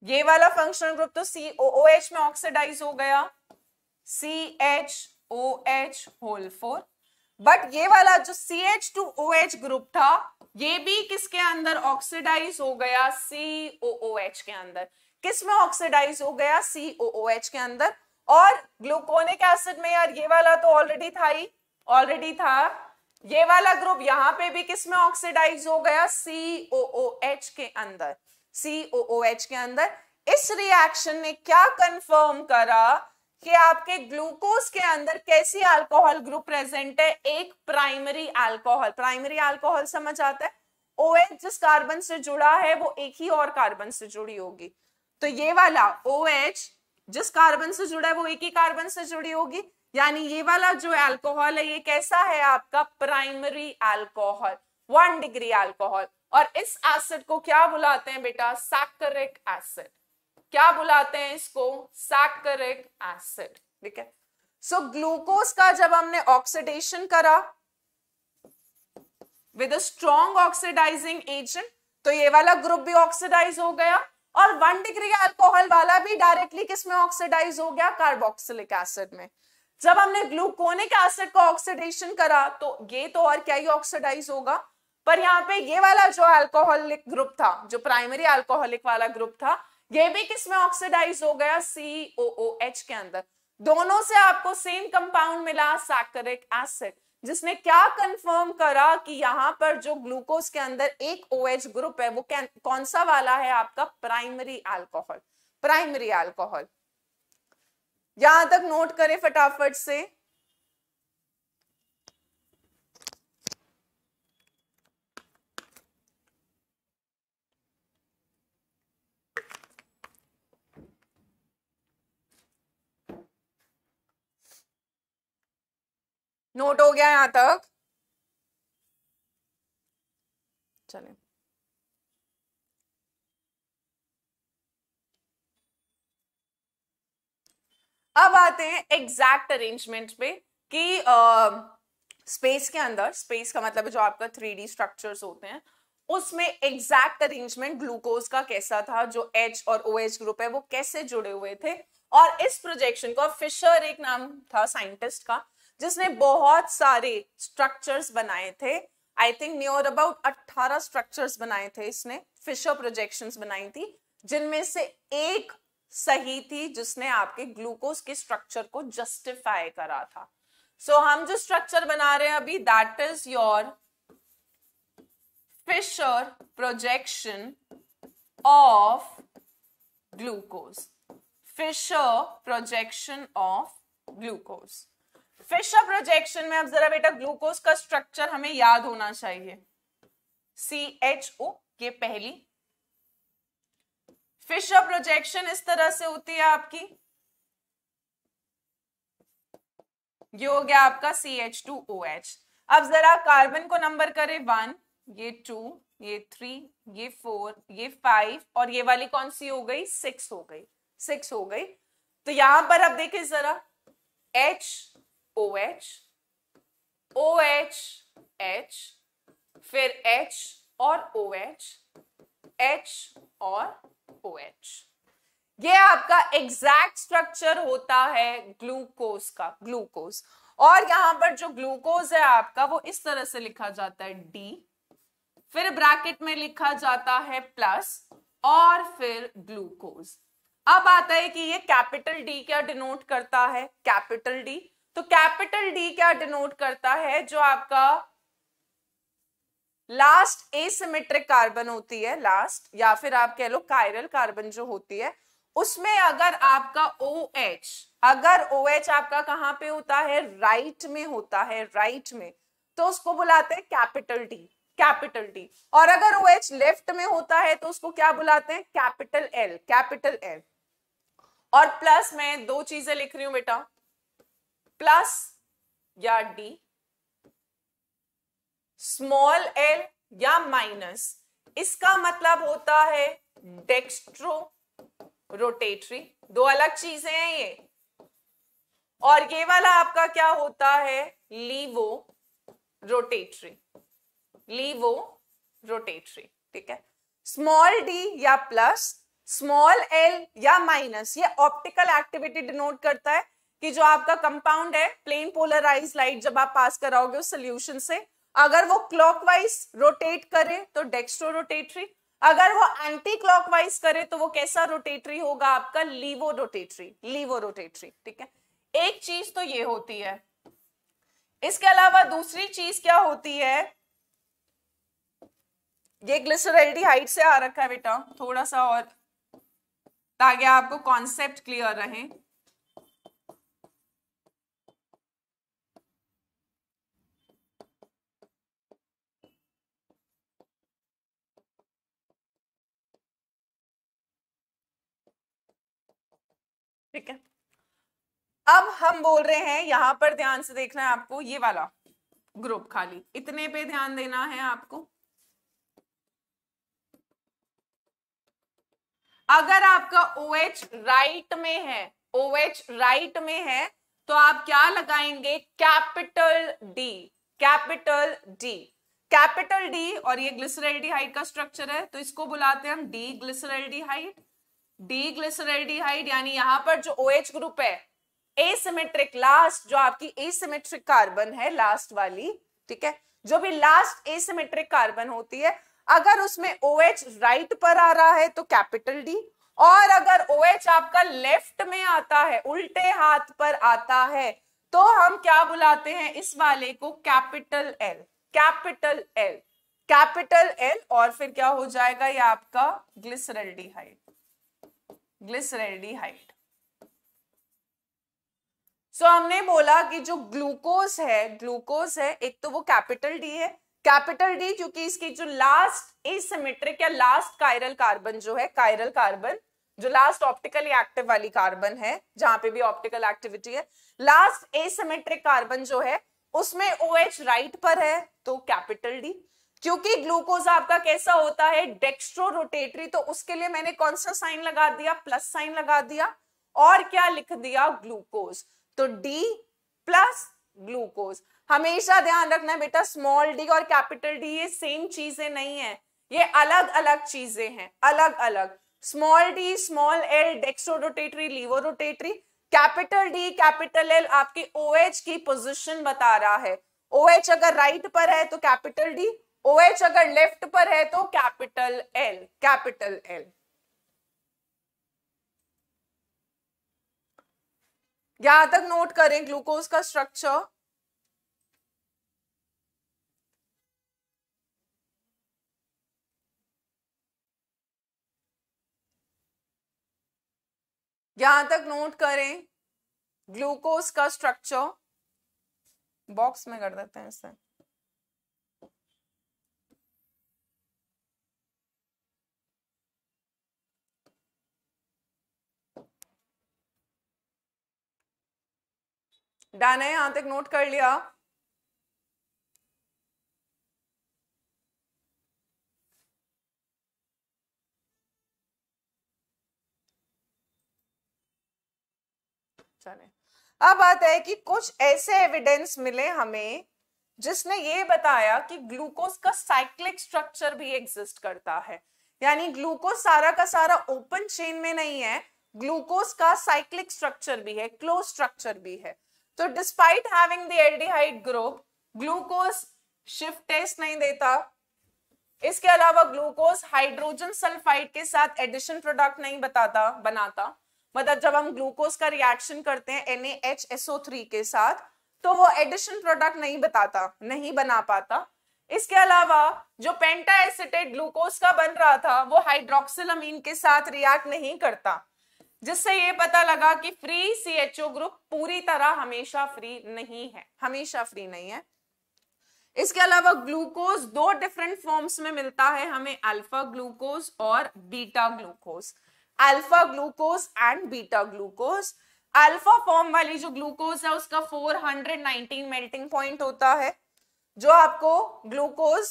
ये वाला फंक्शनल ग्रुप तो सी ओ एच में ऑक्सीडाइज हो गया C H O H whole four but ये वाला जो C H two O H group था ये भी किसके अंदर ऑक्सीडाइज हो गया सी ओ ओ एच के अंदर किस में ऑक्सीडाइज हो गया सी ओ ओ एच के अंदर और ग्लूकोनिक एसिड में यार ये वाला तो ऑलरेडी था ही ऑलरेडी था ये वाला ग्रुप यहां पे भी किस में ऑक्सीडाइज हो गया सी ओ ओ एच के अंदर COOH के अंदर इस रिएक्शन ने क्या कंफर्म करा कि आपके ग्लूकोज के अंदर कैसी अल्कोहल ग्रुप प्रेजेंट है एक प्राइमरी अल्कोहल प्राइमरी अल्कोहल समझ आता है OH जिस कार्बन से जुड़ा है वो एक ही और कार्बन से जुड़ी होगी तो ये वाला OH जिस कार्बन से जुड़ा है वो एक ही कार्बन से जुड़ी होगी यानी ये वाला जो अल्कोहल है ये कैसा है आपका primary alcohol one degree alcohol और इस एसिड को क्या बुलाते हैं बेटा सैक्करिक एसिड क्या बुलाते हैं इसको सैक्करिक एसिड ठीक है सो ग्लूकोज का जब हमने ऑक्सीडेशन करा with a strong oxidising agent तो ये वाला ग्रुप भी ऑक्सीडाइज हो गया और वन डिग्री अल्कोहल वाला भी डायरेक्टली किसमें ऑक्सीडाइज हो गया कार्बोक्सिलिक एसिड में जब हमने ग्लूकोनिक एसिड का ऑक्सीडेशन करा तो ये तो और क्या ही ऑक्सीडाइज होगा पर यहाँ पे ये वाला जो अल्कोहलिक ग्रुप था जो प्राइमरी अल्कोहलिक वाला ग्रुप था ये भी किसमें ऑक्सीडाइज हो गया COOH के अंदर दोनों से आपको सेम कंपाउंड मिला सैकरिक एसिड जिसने क्या कंफर्म करा कि यहाँ पर जो ग्लूकोज के अंदर एक ओ OH ग्रुप है वो कौन सा वाला है आपका प्राइमरी अल्कोहल प्राइमरी अल्कोहल यहां तक नोट करें फटाफट से नोट हो गया यहां तक चले अब आते हैं एग्जैक्ट अरेंजमेंट पे कि स्पेस के अंदर स्पेस का मतलब जो आपका थ्री डी स्ट्रक्चर्स होते हैं उसमें एग्जैक्ट अरेंजमेंट ग्लूकोज का कैसा था जो एच और ओ OH ग्रुप है वो कैसे जुड़े हुए थे और इस प्रोजेक्शन को फिशर एक नाम था साइंटिस्ट का जिसने बहुत सारे स्ट्रक्चर्स बनाए थे I think near about 18 structures बनाए थे इसने फिशर प्रोजेक्शंस बनाई थी जिनमें से एक सही थी जिसने आपके ग्लूकोज के स्ट्रक्चर को जस्टिफाई करा था सो so, हम जो स्ट्रक्चर बना रहे हैं अभी that is your Fischer projection of glucose Fischer projection of glucose Fischer projection में अब जरा बेटा ग्लूकोज का स्ट्रक्चर हमें याद होना चाहिए सी एच ओ ये पहली फिशर प्रोजेक्शन इस तरह से होती है आपकी ये हो गया आपका C H two O H अब जरा कार्बन को नंबर करें वन ये टू ये थ्री ये फोर ये फाइव और ये वाली कौन सी हो गई सिक्स हो गई सिक्स हो गई तो यहां पर अब देखें जरा एच OH, OH, H, फिर H और OH, H और OH. ये आपका एग्जैक्ट स्ट्रक्चर होता है ग्लूकोज का ग्लूकोज और यहां पर जो ग्लूकोज है आपका वो इस तरह से लिखा जाता है डी फिर ब्रैकेट में लिखा जाता है प्लस और फिर ग्लूकोज अब आता है कि ये कैपिटल डी क्या डिनोट करता है कैपिटल डी तो कैपिटल डी क्या डिनोट करता है जो आपका लास्ट एसिमेट्रिक कार्बन होती है लास्ट या फिर आप कह लो कायरल कार्बन जो होती है उसमें अगर आपका ओ OH, एच अगर ओ OH एच आपका कहां पे होता है राइट right में होता है राइट right में तो उसको बुलाते हैं कैपिटल डी कैपिटल डी और अगर ओ OH एच लेफ्ट में होता है तो उसको क्या बुलाते हैं कैपिटल एल कैपिटल एल और प्लस मैं दो चीजें लिख रही हूं बेटा प्लस या डी स्मॉल एल या माइनस इसका मतलब होता है डेक्स्ट्रो रोटेटरी दो अलग चीजें हैं ये और ये वाला आपका क्या होता है लीवो रोटेटरी लीवो रोटेटरी ठीक है स्मॉल डी या प्लस स्मॉल एल या माइनस ये ऑप्टिकल एक्टिविटी डिनोट करता है कि जो आपका कंपाउंड है प्लेन पोलराइज लाइट जब आप पास कराओगे उस सोल्यूशन से अगर वो क्लॉकवाइज रोटेट करे तो डेक्स्ट्रो रोटेटरी अगर वो एंटी क्लॉकवाइज करे तो वो कैसा रोटेटरी होगा आपका लीवो रोटेटरी लीवो रोटेटरी ठीक है एक चीज तो ये होती है इसके अलावा दूसरी चीज क्या होती है ये ग्लिसराइड से आ रखा है बेटा थोड़ा सा और ताकि आपको कॉन्सेप्ट क्लियर रहे ठीक है अब हम बोल रहे हैं यहां पर ध्यान से देखना है आपको ये वाला ग्रुप खाली इतने पे ध्यान देना है आपको अगर आपका ओ एच राइट में है ओ एच राइट में है तो आप क्या लगाएंगे capital D capital D capital D और ये ग्लिसरल का स्ट्रक्चर है तो इसको बुलाते हैं हम डी ग्लिसरल डी ग्लिसराइडीहाइड यानी यहां पर जो ओ OH ग्रुप है एसिमेट्रिक लास्ट जो आपकी एसिमेट्रिक कार्बन है लास्ट वाली ठीक है जो भी लास्ट एसिमेट्रिक कार्बन होती है अगर उसमें ओ एच राइट पर आ रहा है तो कैपिटल डी और अगर ओ OH एच आपका लेफ्ट में आता है उल्टे हाथ पर आता है तो हम क्या बुलाते हैं इस वाले को capital L capital L capital L और फिर क्या हो जाएगा ये आपका ग्लिसरल डिहाइड ग्लिसरेडिहाइड सो so, हमने बोला कि जो ग्लूकोज है ग्लूकोज है एक तो वो कैपिटल डी है कैपिटल डी क्योंकि इसकी जो लास्ट एसिमेट्रिक या लास्ट कायरल कार्बन जो है कायरल कार्बन जो लास्ट ऑप्टिकली एक्टिव वाली कार्बन है जहां पे भी ऑप्टिकल एक्टिविटी है लास्ट एसिमेट्रिक कार्बन जो है उसमें ओ OH राइट पर है तो कैपिटल डी क्योंकि ग्लूकोज आपका कैसा होता है डेक्स्ट्रो रोटेटरी तो उसके लिए मैंने कौन सा साइन लगा दिया प्लस साइन लगा दिया और क्या लिख दिया ग्लूकोज तो डी प्लस ग्लूकोज हमेशा ध्यान रखना है बेटा स्मॉल डी और कैपिटल डी ये सेम चीजें नहीं है ये अलग अलग चीजें हैं अलग अलग small D small L dextro rotatory levo rotatory capital D capital L आपके ओ OH की पोजिशन बता रहा है ओ OH अगर राइट पर है तो कैपिटल डी ओ एच अगर लेफ्ट पर है तो कैपिटल एल कैपिटल एल यहां तक नोट करें ग्लूकोज का स्ट्रक्चर यहां तक नोट करें ग्लूकोज का स्ट्रक्चर बॉक्स में कर देते हैं इसे डन है यहां तक नोट कर लिया चले अब आता है कि कुछ ऐसे एविडेंस मिले हमें जिसने ये बताया कि ग्लूकोज का साइक्लिक स्ट्रक्चर भी एग्जिस्ट करता है यानी ग्लूकोज सारा का सारा ओपन चेन में नहीं है ग्लूकोज का साइक्लिक स्ट्रक्चर भी है क्लोज स्ट्रक्चर भी है तो despite having the aldehyde group glucose शिफ्ट टेस्ट नहीं देता इसके अलावा ग्लूकोज हाइड्रोजन सल्फाइड के साथ एडिशन प्रोडक्ट नहीं बताता बनाता मतलब जब हम ग्लूकोज का रिएक्शन करते हैं NaHSO3 के साथ तो वो एडिशन प्रोडक्ट नहीं बताता नहीं बना पाता इसके अलावा जो पेंटा एसिटेट ग्लूकोज का बन रहा था वो हाइड्रोक्सिल अमीन के साथ रिएक्ट नहीं करता जिससे ये पता लगा कि फ्री ओ ग्रुप पूरी तरह हमेशा फ्री नहीं है हमेशा फ्री नहीं है इसके अलावा ग्लूकोज दो डिफरेंट फॉर्म्स में मिलता है हमें अल्फा ग्लूकोज और beta glucose alpha glucose and beta glucose alpha form वाली जो ग्लूकोज है उसका 419 मेल्टिंग पॉइंट होता है जो आपको ग्लूकोज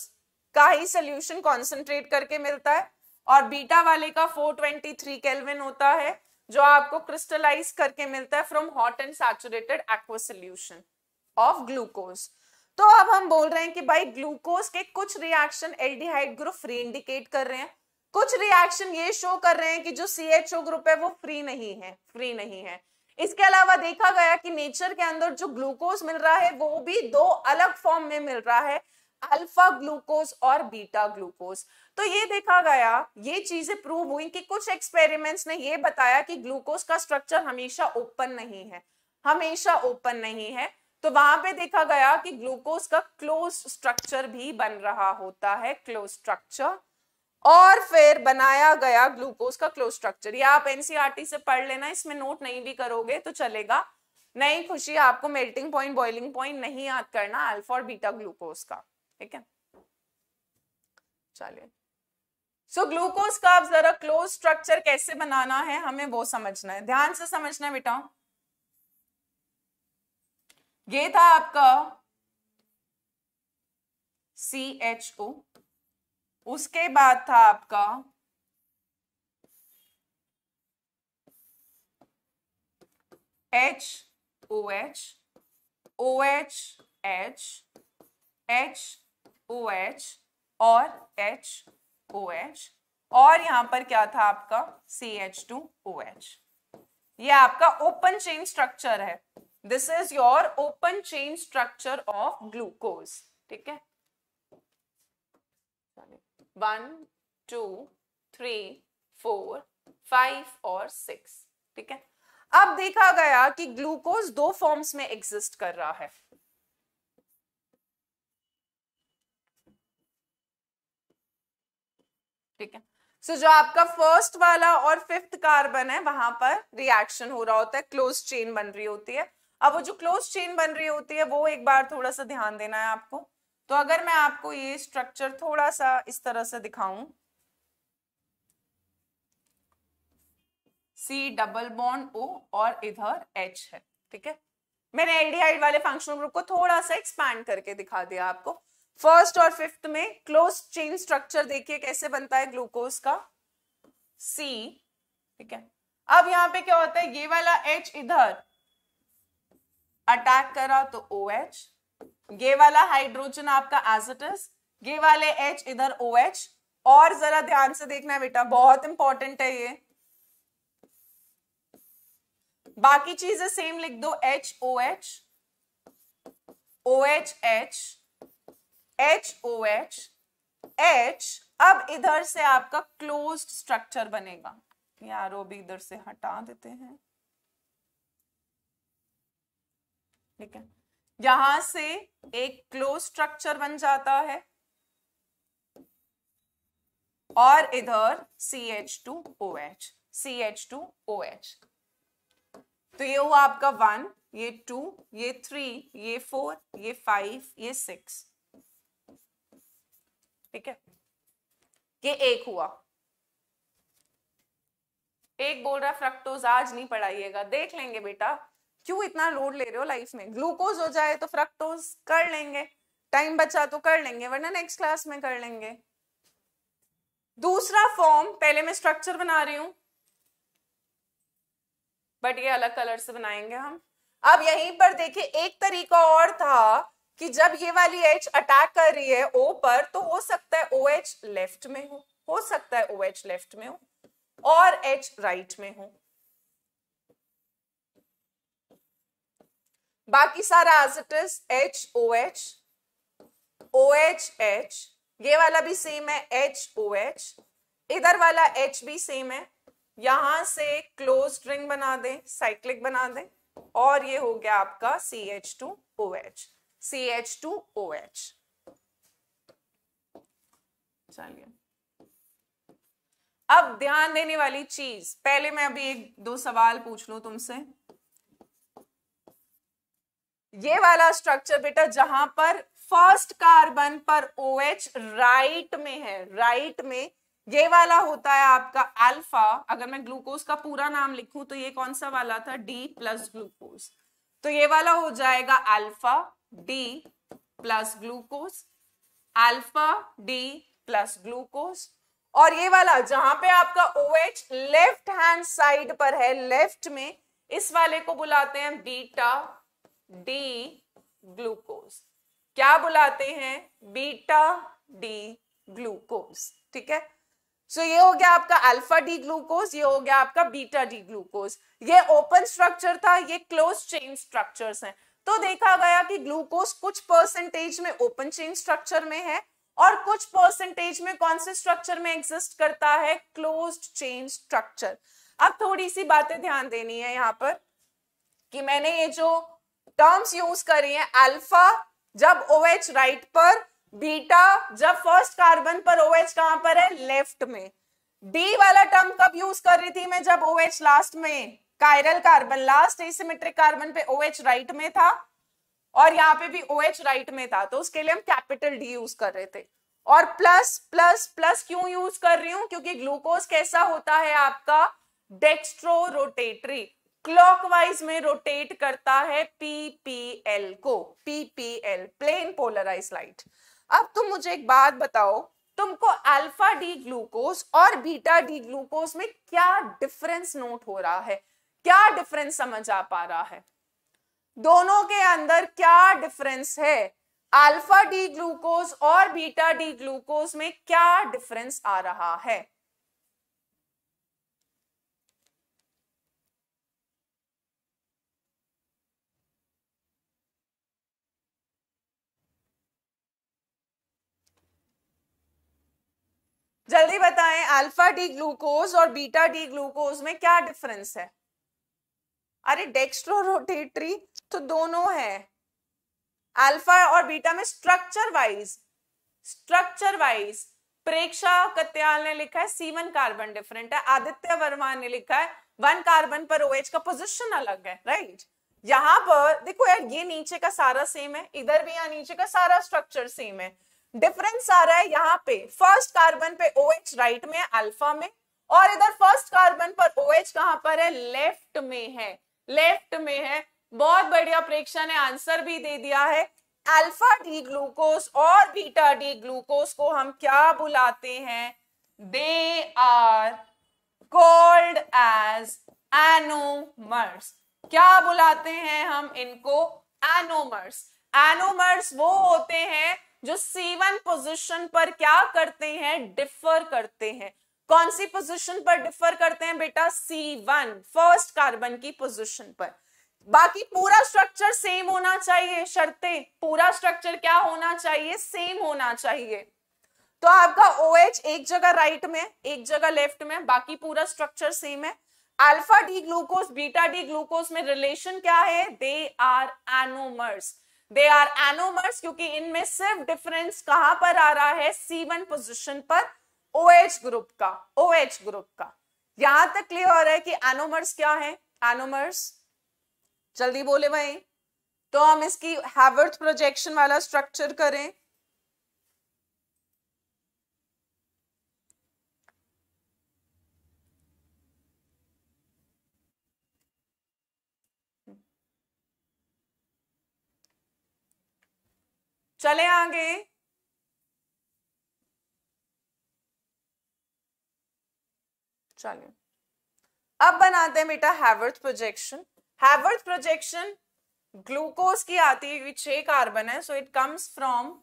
का ही सोल्यूशन कॉन्सेंट्रेट करके मिलता है और बीटा वाले का 423 केल्विन होता है जो आपको क्रिस्टलाइज करके मिलता है from hot and saturated aqua solution of glucose तो अब हम बोल रहे हैं कि भाई ग्लूकोज के कुछ reaction aldehyde group free indicate कर रहे हैं कुछ रिएक्शन ये शो कर रहे हैं कि जो सी एच ओ ग्रुप है वो फ्री नहीं है फ्री नहीं है इसके अलावा देखा गया कि नेचर के अंदर जो ग्लूकोज मिल रहा है वो भी दो अलग फॉर्म में मिल रहा है अल्फा ग्लूकोज और बीटा ग्लूकोज तो ये देखा गया ये चीजें प्रूव हुई कि कुछ एक्सपेरिमेंट्स ने ये बताया कि ग्लूकोज का स्ट्रक्चर हमेशा ओपन नहीं है हमेशा ओपन नहीं है तो वहां पे देखा गया कि ग्लूकोज का क्लोज स्ट्रक्चर भी बन रहा होता है क्लोज स्ट्रक्चर और फिर बनाया गया ग्लूकोज का क्लोज स्ट्रक्चर या आप एनसीआरटी e से पढ़ लेना इसमें नोट नहीं भी करोगे तो चलेगा नहीं खुशी आपको मेल्टिंग पॉइंट बॉइलिंग पॉइंट नहीं याद करना अल्फा और बीटा ग्लूकोज का ठीक है चलिए सो ग्लूकोज का जरा क्लोज स्ट्रक्चर कैसे बनाना है हमें वो समझना है ध्यान से समझना है बेटा ये था आपका सी एच ओ उसके बाद था आपका H O H O H H H O H और एच ओ एच और यहां पर क्या था आपका C H two O H ये आपका ओपन चेन स्ट्रक्चर है this is your open chain structure of glucose ठीक है one two three four five और सिक्स ठीक है अब देखा गया कि ग्लूकोज दो फॉर्म्स में एग्जिस्ट कर रहा है ठीक है सो so, जो आपका फर्स्ट वाला और फिफ्थ कार्बन है वहां पर रिएक्शन हो रहा होता है क्लोज चेन बन रही होती है अब वो जो क्लोज चेन बन रही होती है वो एक बार थोड़ा सा ध्यान देना है आपको तो अगर मैं आपको ये स्ट्रक्चर थोड़ा सा इस तरह से दिखाऊं सी डबल बॉन्ड ओ और इधर एच है ठीक है मैंने एल वाले फंक्शनल ग्रुप को थोड़ा सा एक्सपैंड करके दिखा दिया आपको फर्स्ट और फिफ्थ में क्लोज चेन स्ट्रक्चर देखिए कैसे बनता है ग्लूकोज का सी ठीक है अब यहां पे क्या होता है ये वाला एच इधर अटैक करा तो ओ OH, ये वाला हाइड्रोजन आपका एजिटस ये वाले एच इधर ओ OH, और जरा ध्यान से देखना है बेटा बहुत इंपॉर्टेंट है ये बाकी चीजें सेम लिख दो H O H O H H H O H H अब इधर से आपका क्लोज स्ट्रक्चर बनेगा यार वो भी इधर से हटा देते हैं ठीक है यहां से एक क्लोज स्ट्रक्चर बन जाता है और इधर C H two O H C H two O H तो ये हुआ आपका वन ये टू ये थ्री ये फोर ये फाइव ये सिक्स ठीक है ये एक हुआ एक बोल रहा फ्रक्टोज आज नहीं पढ़ाइएगा देख लेंगे बेटा क्यों इतना लोड ले रहे हो लाइफ में ग्लूकोज हो जाए तो फ्रक्टोज कर लेंगे टाइम बचा तो कर लेंगे वरना नेक्स्ट क्लास में कर लेंगे दूसरा फॉर्म पहले मैं स्ट्रक्चर बना रही हूं बट ये अलग कलर से बनाएंगे हम अब यहीं पर देखिए एक तरीका और था कि जब ये वाली एच अटैक कर रही है ओ पर तो हो सकता है ओ एच लेफ्ट में हो हो सकता है ओ एच लेफ्ट में हो और एच राइट में हो बाकी सारा as H O H O H H ये वाला भी सेम है एच ओ एच इधर वाला एच भी सेम है यहां से क्लोज रिंग बना दें साइक्लिक बना दें और ये हो गया आपका C H two O H C H two H चलिए अब ध्यान देने वाली चीज पहले मैं अभी एक दो सवाल पूछ लू तुमसे ये वाला स्ट्रक्चर बेटा जहां पर फर्स्ट कार्बन पर ओ एच राइट में है राइट में ये वाला होता है आपका अल्फा अगर मैं ग्लूकोज का पूरा नाम लिखूं तो ये कौन सा वाला था डी प्लस ग्लूकोज तो ये वाला हो जाएगा alpha D plus glucose alpha D plus glucose और ये वाला जहां पे आपका O H left hand side पर है लेफ्ट में इस वाले को बुलाते हैं बीटा डी ग्लूकोज क्या बुलाते हैं बीटा डी ग्लूकोज ठीक है सो so, ये हो गया आपका अल्फा डी ग्लूकोज ये हो गया आपका बीटा डी ग्लूकोज ये ओपन स्ट्रक्चर था ये क्लोज चेन स्ट्रक्चर्स हैं तो देखा गया कि ग्लूकोज कुछ परसेंटेज में ओपन चेन स्ट्रक्चर में है और कुछ परसेंटेज में कौन से स्ट्रक्चर में एग्जिस्ट करता है क्लोज चेन स्ट्रक्चर अब थोड़ी सी बातें ध्यान देनी है यहाँ पर कि मैंने ये जो टर्म्स यूज करी हैं अल्फा जब ओ OH राइट पर बीटा जब फर्स्ट कार्बन पर ओ OH कहां पर है लेफ्ट में डी वाला टर्म कब यूज कर रही थी मैं जब ओ OH लास्ट में chiral carbon last asymmetric carbon पे ओएच OH राइट में था और यहाँ पे भी ओ OH राइट में था तो उसके लिए हम कैपिटल डी यूज कर रहे थे और प्लस प्लस प्लस क्यों यूज कर रही हूं क्योंकि ग्लूकोज कैसा होता है आपका डेक्स्ट्रो रोटेटरी क्लॉकवाइज में रोटेट करता है पीपीएल को पीपीएल प्लेन पोलराइज लाइट अब तुम मुझे एक बात बताओ तुमको अल्फा डी ग्लूकोज और बीटा डी ग्लूकोज में क्या डिफरेंस नोट हो रहा है क्या डिफरेंस समझ आ पा रहा है दोनों के अंदर क्या डिफरेंस है अल्फा डी ग्लूकोज और बीटा डी ग्लूकोज में क्या डिफरेंस आ रहा है जल्दी बताएं अल्फा डी ग्लूकोज और बीटा डी ग्लूकोज में क्या डिफरेंस है अरे डेक्स्ट्रो रोटेटरी तो दोनों है अल्फा और बीटा में structure wise structure wise Preksha Katyal ने लिखा है सी वन कार्बन डिफरेंट है आदित्य वर्मा ने लिखा है वन कार्बन पर ओ का पोजिशन अलग है राइट यहाँ पर देखो यार ये नीचे का सारा सेम है इधर भी यहाँ नीचे का सारा स्ट्रक्चर सेम है डिफरेंस आ रहा है यहाँ पे फर्स्ट कार्बन पे ओ एच राइट में है अल्फा में और इधर फर्स्ट कार्बन पर ओ OH एच कहां पर है लेफ्ट में है लेफ्ट में है बहुत बढ़िया प्रेक्षा ने आंसर भी दे दिया है अल्फा डी ग्लूकोज और बीटा डी ग्लूकोज को हम क्या बुलाते हैं they are called as anomers क्या बुलाते हैं हम इनको एनोमर्स एनोमर्स वो होते हैं जो सीवन पोजीशन पर क्या करते हैं डिफर करते हैं कौन सी पोजीशन पर डिफर करते हैं बेटा C1 फर्स्ट कार्बन की पोजीशन पर बाकी पूरा स्ट्रक्चर सेम होना चाहिए शर्ते पूरा स्ट्रक्चर क्या होना चाहिए सेम होना चाहिए तो आपका OH एक जगह राइट में एक जगह लेफ्ट में बाकी पूरा स्ट्रक्चर सेम है alpha D glucose beta D glucose में रिलेशन क्या है they are anomers they are anomers क्योंकि इनमें सिर्फ डिफरेंस कहां पर आ रहा है सी वन पोजिशन पर ओ एच ग्रुप का ओ एच ग्रुप का यहां तक क्लियर है कि एनोमर्स क्या है एनोमर्स जल्दी बोले भाई तो हम इसकी हैवर्थ प्रोजेक्शन वाला स्ट्रक्चर करें चले आगे चलिए अब बनाते हैं बेटा Haworth projection Haworth projection glucose की आती है छह कार्बन है so it comes from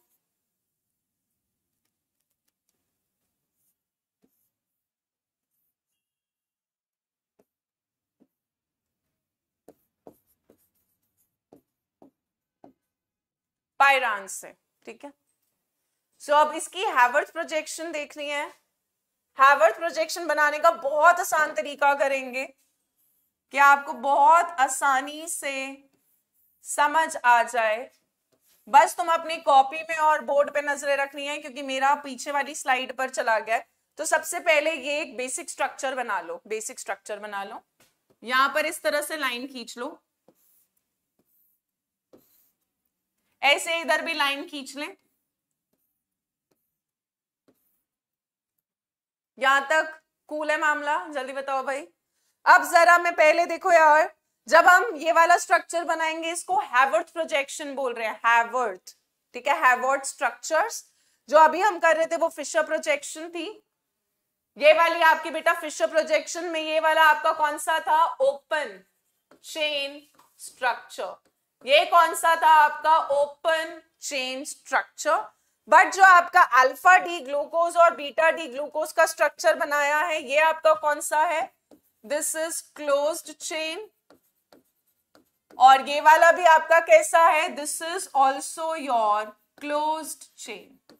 pyran से ठीक है सो so, अब इसकी हैवर्थ प्रोजेक्शन देखनी है हैवर्थ प्रोजेक्शन बनाने का बहुत आसान तरीका करेंगे कि आपको बहुत आसानी से समझ आ जाए बस तुम अपनी कॉपी में और बोर्ड पे नजरें रखनी है क्योंकि मेरा पीछे वाली स्लाइड पर चला गया है तो सबसे पहले ये एक बेसिक स्ट्रक्चर बना लो बेसिक स्ट्रक्चर बना लो यहां पर इस तरह से लाइन खींच लो ऐसे इधर भी लाइन खींच लें यहां तक कूल है मामला जल्दी बताओ भाई अब जरा मैं पहले देखो यार जब हम ये वाला स्ट्रक्चर बनाएंगे इसको हैवर्थ प्रोजेक्शन बोल रहे हैं हैवर्थ ठीक है हैवर्थ स्ट्रक्चर्स जो अभी हम कर रहे थे वो फिशर प्रोजेक्शन थी ये वाली आपकी बेटा फिशर प्रोजेक्शन में ये वाला आपका कौन सा था ओपन चेन स्ट्रक्चर ये कौन सा था आपका ओपन चेन स्ट्रक्चर बट जो आपका अल्फा डी ग्लूकोज और बीटा डी ग्लूकोज का स्ट्रक्चर बनाया है ये आपका कौन सा है दिस इज क्लोज्ड चेन और ये वाला भी आपका कैसा है this is also your closed chain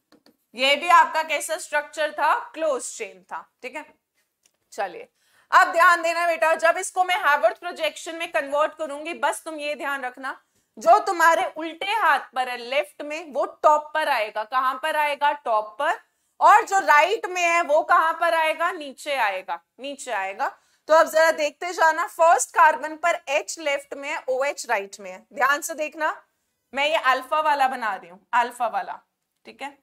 ये भी आपका कैसा स्ट्रक्चर था क्लोज चेन था ठीक है चलिए अब ध्यान देना बेटा जब इसको मैं हार्वर्ड प्रोजेक्शन में कन्वर्ट करूंगी बस तुम ये ध्यान रखना जो तुम्हारे उल्टे हाथ पर है लेफ्ट में वो टॉप पर आएगा कहां पर आएगा टॉप पर और जो राइट में है वो कहां पर आएगा नीचे आएगा नीचे आएगा तो अब जरा देखते जाना फर्स्ट कार्बन पर एच लेफ्ट में है ओ एच राइट में है ध्यान से देखना मैं ये अल्फा वाला बना रही हूं अल्फा वाला ठीक है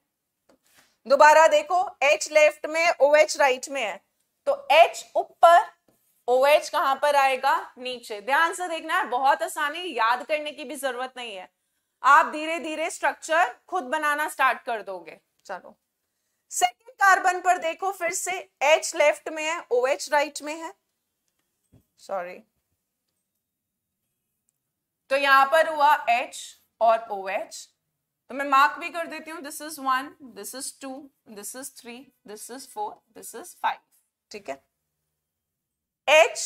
दोबारा देखो एच लेफ्ट में ओ एच राइट में है तो एच ऊपर OH कहां पर आएगा नीचे ध्यान से देखना है बहुत आसानी याद करने की भी जरूरत नहीं है आप धीरे धीरे स्ट्रक्चर खुद बनाना स्टार्ट कर दोगे चलो सेकेंड कार्बन पर देखो फिर से एच लेफ्ट में है एच राइट में है सॉरी तो यहां पर हुआ एच और एच तो मैं मार्क भी कर देती हूँ this is one this is two this is three this is four this is five ठीक है H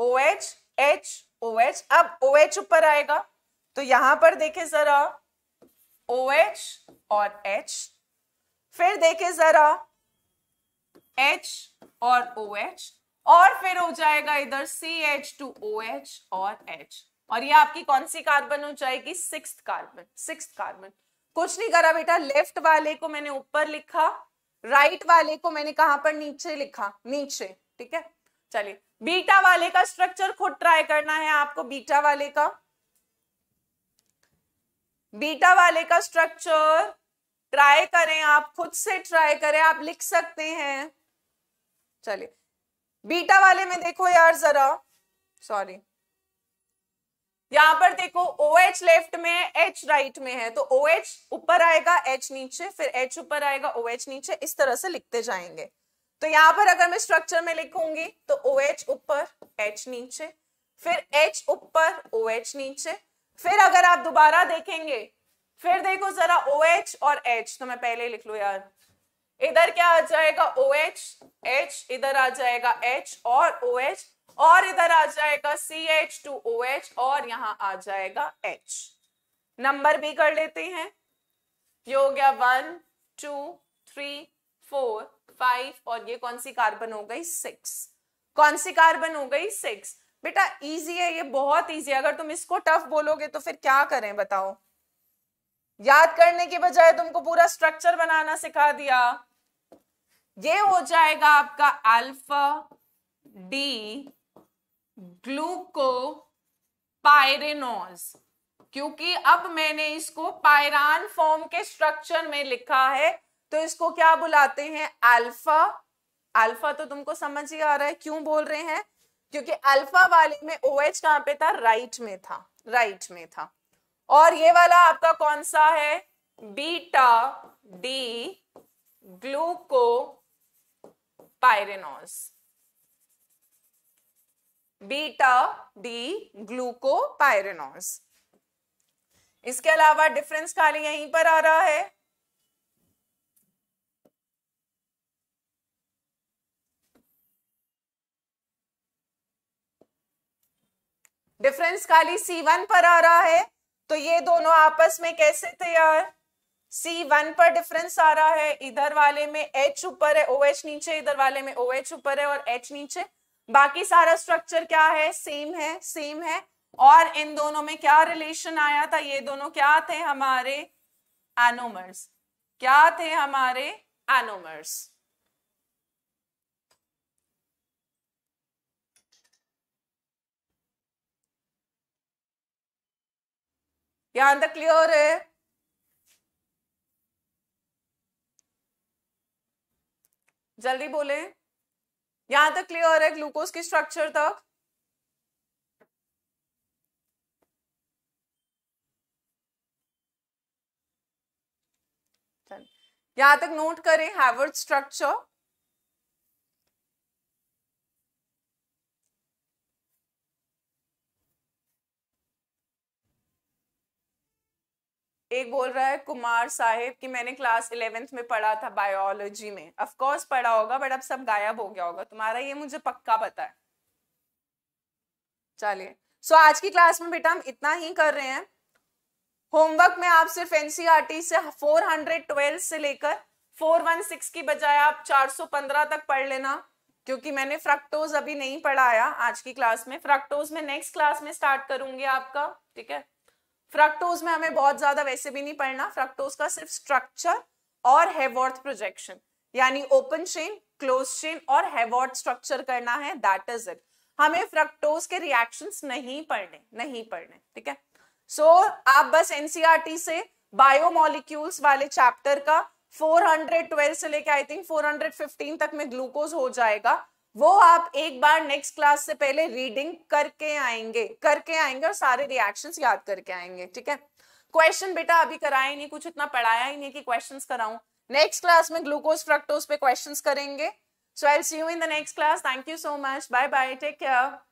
O H H O H अब ओ एच ऊपर आएगा तो यहां पर देखे जरा ओ एच और एच फिर देखे जरा एच और ओ एच और फिर हो जाएगा इधर C H two O H और एच और ये आपकी कौन सी कार्बन हो जाएगी सिक्स कार्बन सिक्स कार्बन कुछ नहीं करा बेटा लेफ्ट वाले को मैंने ऊपर लिखा राइट वाले को मैंने कहां पर नीचे लिखा नीचे ठीक है चलिए बीटा वाले का स्ट्रक्चर खुद ट्राई करना है आपको बीटा वाले का बीटा वाले का स्ट्रक्चर ट्राई करें आप खुद से ट्राई करें आप लिख सकते हैं चलिए बीटा वाले में देखो यार जरा सॉरी यहां पर देखो ओ एच लेफ्ट में है राइट में है तो ओ एच ऊपर आएगा एच नीचे फिर एच ऊपर आएगा ओ एच नीचे इस तरह से लिखते जाएंगे तो यहां पर अगर मैं स्ट्रक्चर में लिखूंगी तो ओ एच ऊपर एच नीचे फिर एच ऊपर ओ एच नीचे फिर अगर आप दोबारा देखेंगे फिर देखो जरा ओ एच और एच तो मैं पहले लिख लू यार इधर क्या आ जाएगा ओ एच एच इधर आ जाएगा एच और ओ एच और इधर आ जाएगा C H two O H और यहां आ जाएगा एच नंबर भी कर लेते हैं ये हो गया one two three four five और ये कौन सी कार्बन हो गई सिक्स कौन सी कार्बन हो गई सिक्स बेटा इजी है ये बहुत इजी है अगर तुम इसको टफ बोलोगे तो फिर क्या करें बताओ याद करने के बजाय तुमको पूरा स्ट्रक्चर बनाना सिखा दिया ये हो जाएगा आपका अल्फा डी ग्लूको पायरेनोज क्योंकि अब मैंने इसको पायरान फॉर्म के स्ट्रक्चर में लिखा है तो इसको क्या बुलाते हैं अल्फा अल्फा तो तुमको समझ ही आ रहा है क्यों बोल रहे हैं क्योंकि अल्फा वाले में ओ एच कहां पे था राइट में था राइट में था और ये वाला आपका कौन सा है beta D glucopyranose beta D glucopyranose इसके अलावा डिफरेंस खाली यहीं पर आ रहा है डिफरेंस खाली सी वन पर आ रहा है तो ये दोनों आपस में कैसे थे यार सी वन पर डिफरेंस आ रहा है इधर वाले में एच ऊपर है ओ एच नीचे इधर वाले में ओ एच ऊपर है और एच नीचे बाकी सारा स्ट्रक्चर क्या है सेम है सेम है और इन दोनों में क्या रिलेशन आया था ये दोनों क्या थे हमारे एनोमर्स क्या थे हमारे एनोमर्स यहां तक क्लियर है जल्दी बोले यहां तक क्लियर है ग्लूकोज की स्ट्रक्चर तक यहां तक नोट करें हैवर्ड स्ट्रक्चर एक बोल रहा है कुमार साहेब कि मैंने क्लास इलेवेंथ में पढ़ा था बायोलॉजी में अफकोर्स पढ़ा होगा बट अब सब गायब हो गया होगा तुम्हारा ये मुझे पक्का पता है चलिए सो so, आज की क्लास में बेटा हम इतना ही कर रहे हैं होमवर्क में आप सिर्फ एनसीआरटी e से 412 से लेकर 416 की बजाय आप 415 तक पढ़ लेना क्योंकि मैंने फ्रक्टोज अभी नहीं पढ़ाया आज की क्लास में फ्रक्टोज में नेक्स्ट क्लास में स्टार्ट करूंगी आपका ठीक है फ्रक्टोज में हमें बहुत ज्यादा वैसे भी नहीं पढ़ना फ्रक्टोज का सिर्फ स्ट्रक्चर और हेवॉर्थ प्रोजेक्शन यानी ओपन चेन क्लोज चेन और हेवॉर्थ स्ट्रक्चर करना है दैट इज इट हमें फ्रक्टोज के रिएक्शन नहीं पढ़ने नहीं पढ़ने ठीक है सो so, आप बस एनसीआरटी e से बायोमोलिक्यूल्स वाले चैप्टर का 412 से लेके आई थिंक 415 तक में ग्लूकोज हो जाएगा वो आप एक बार नेक्स्ट क्लास से पहले रीडिंग करके आएंगे करके आएंगे और सारे रिएक्शंस याद करके आएंगे ठीक है क्वेश्चन बेटा अभी कराया नहीं कुछ इतना पढ़ाया ही नहीं कि क्वेश्चंस कराऊं नेक्स्ट क्लास में ग्लूकोज फ्रक्टोज पे क्वेश्चंस करेंगे so I see you in the next class thank you so much bye bye take care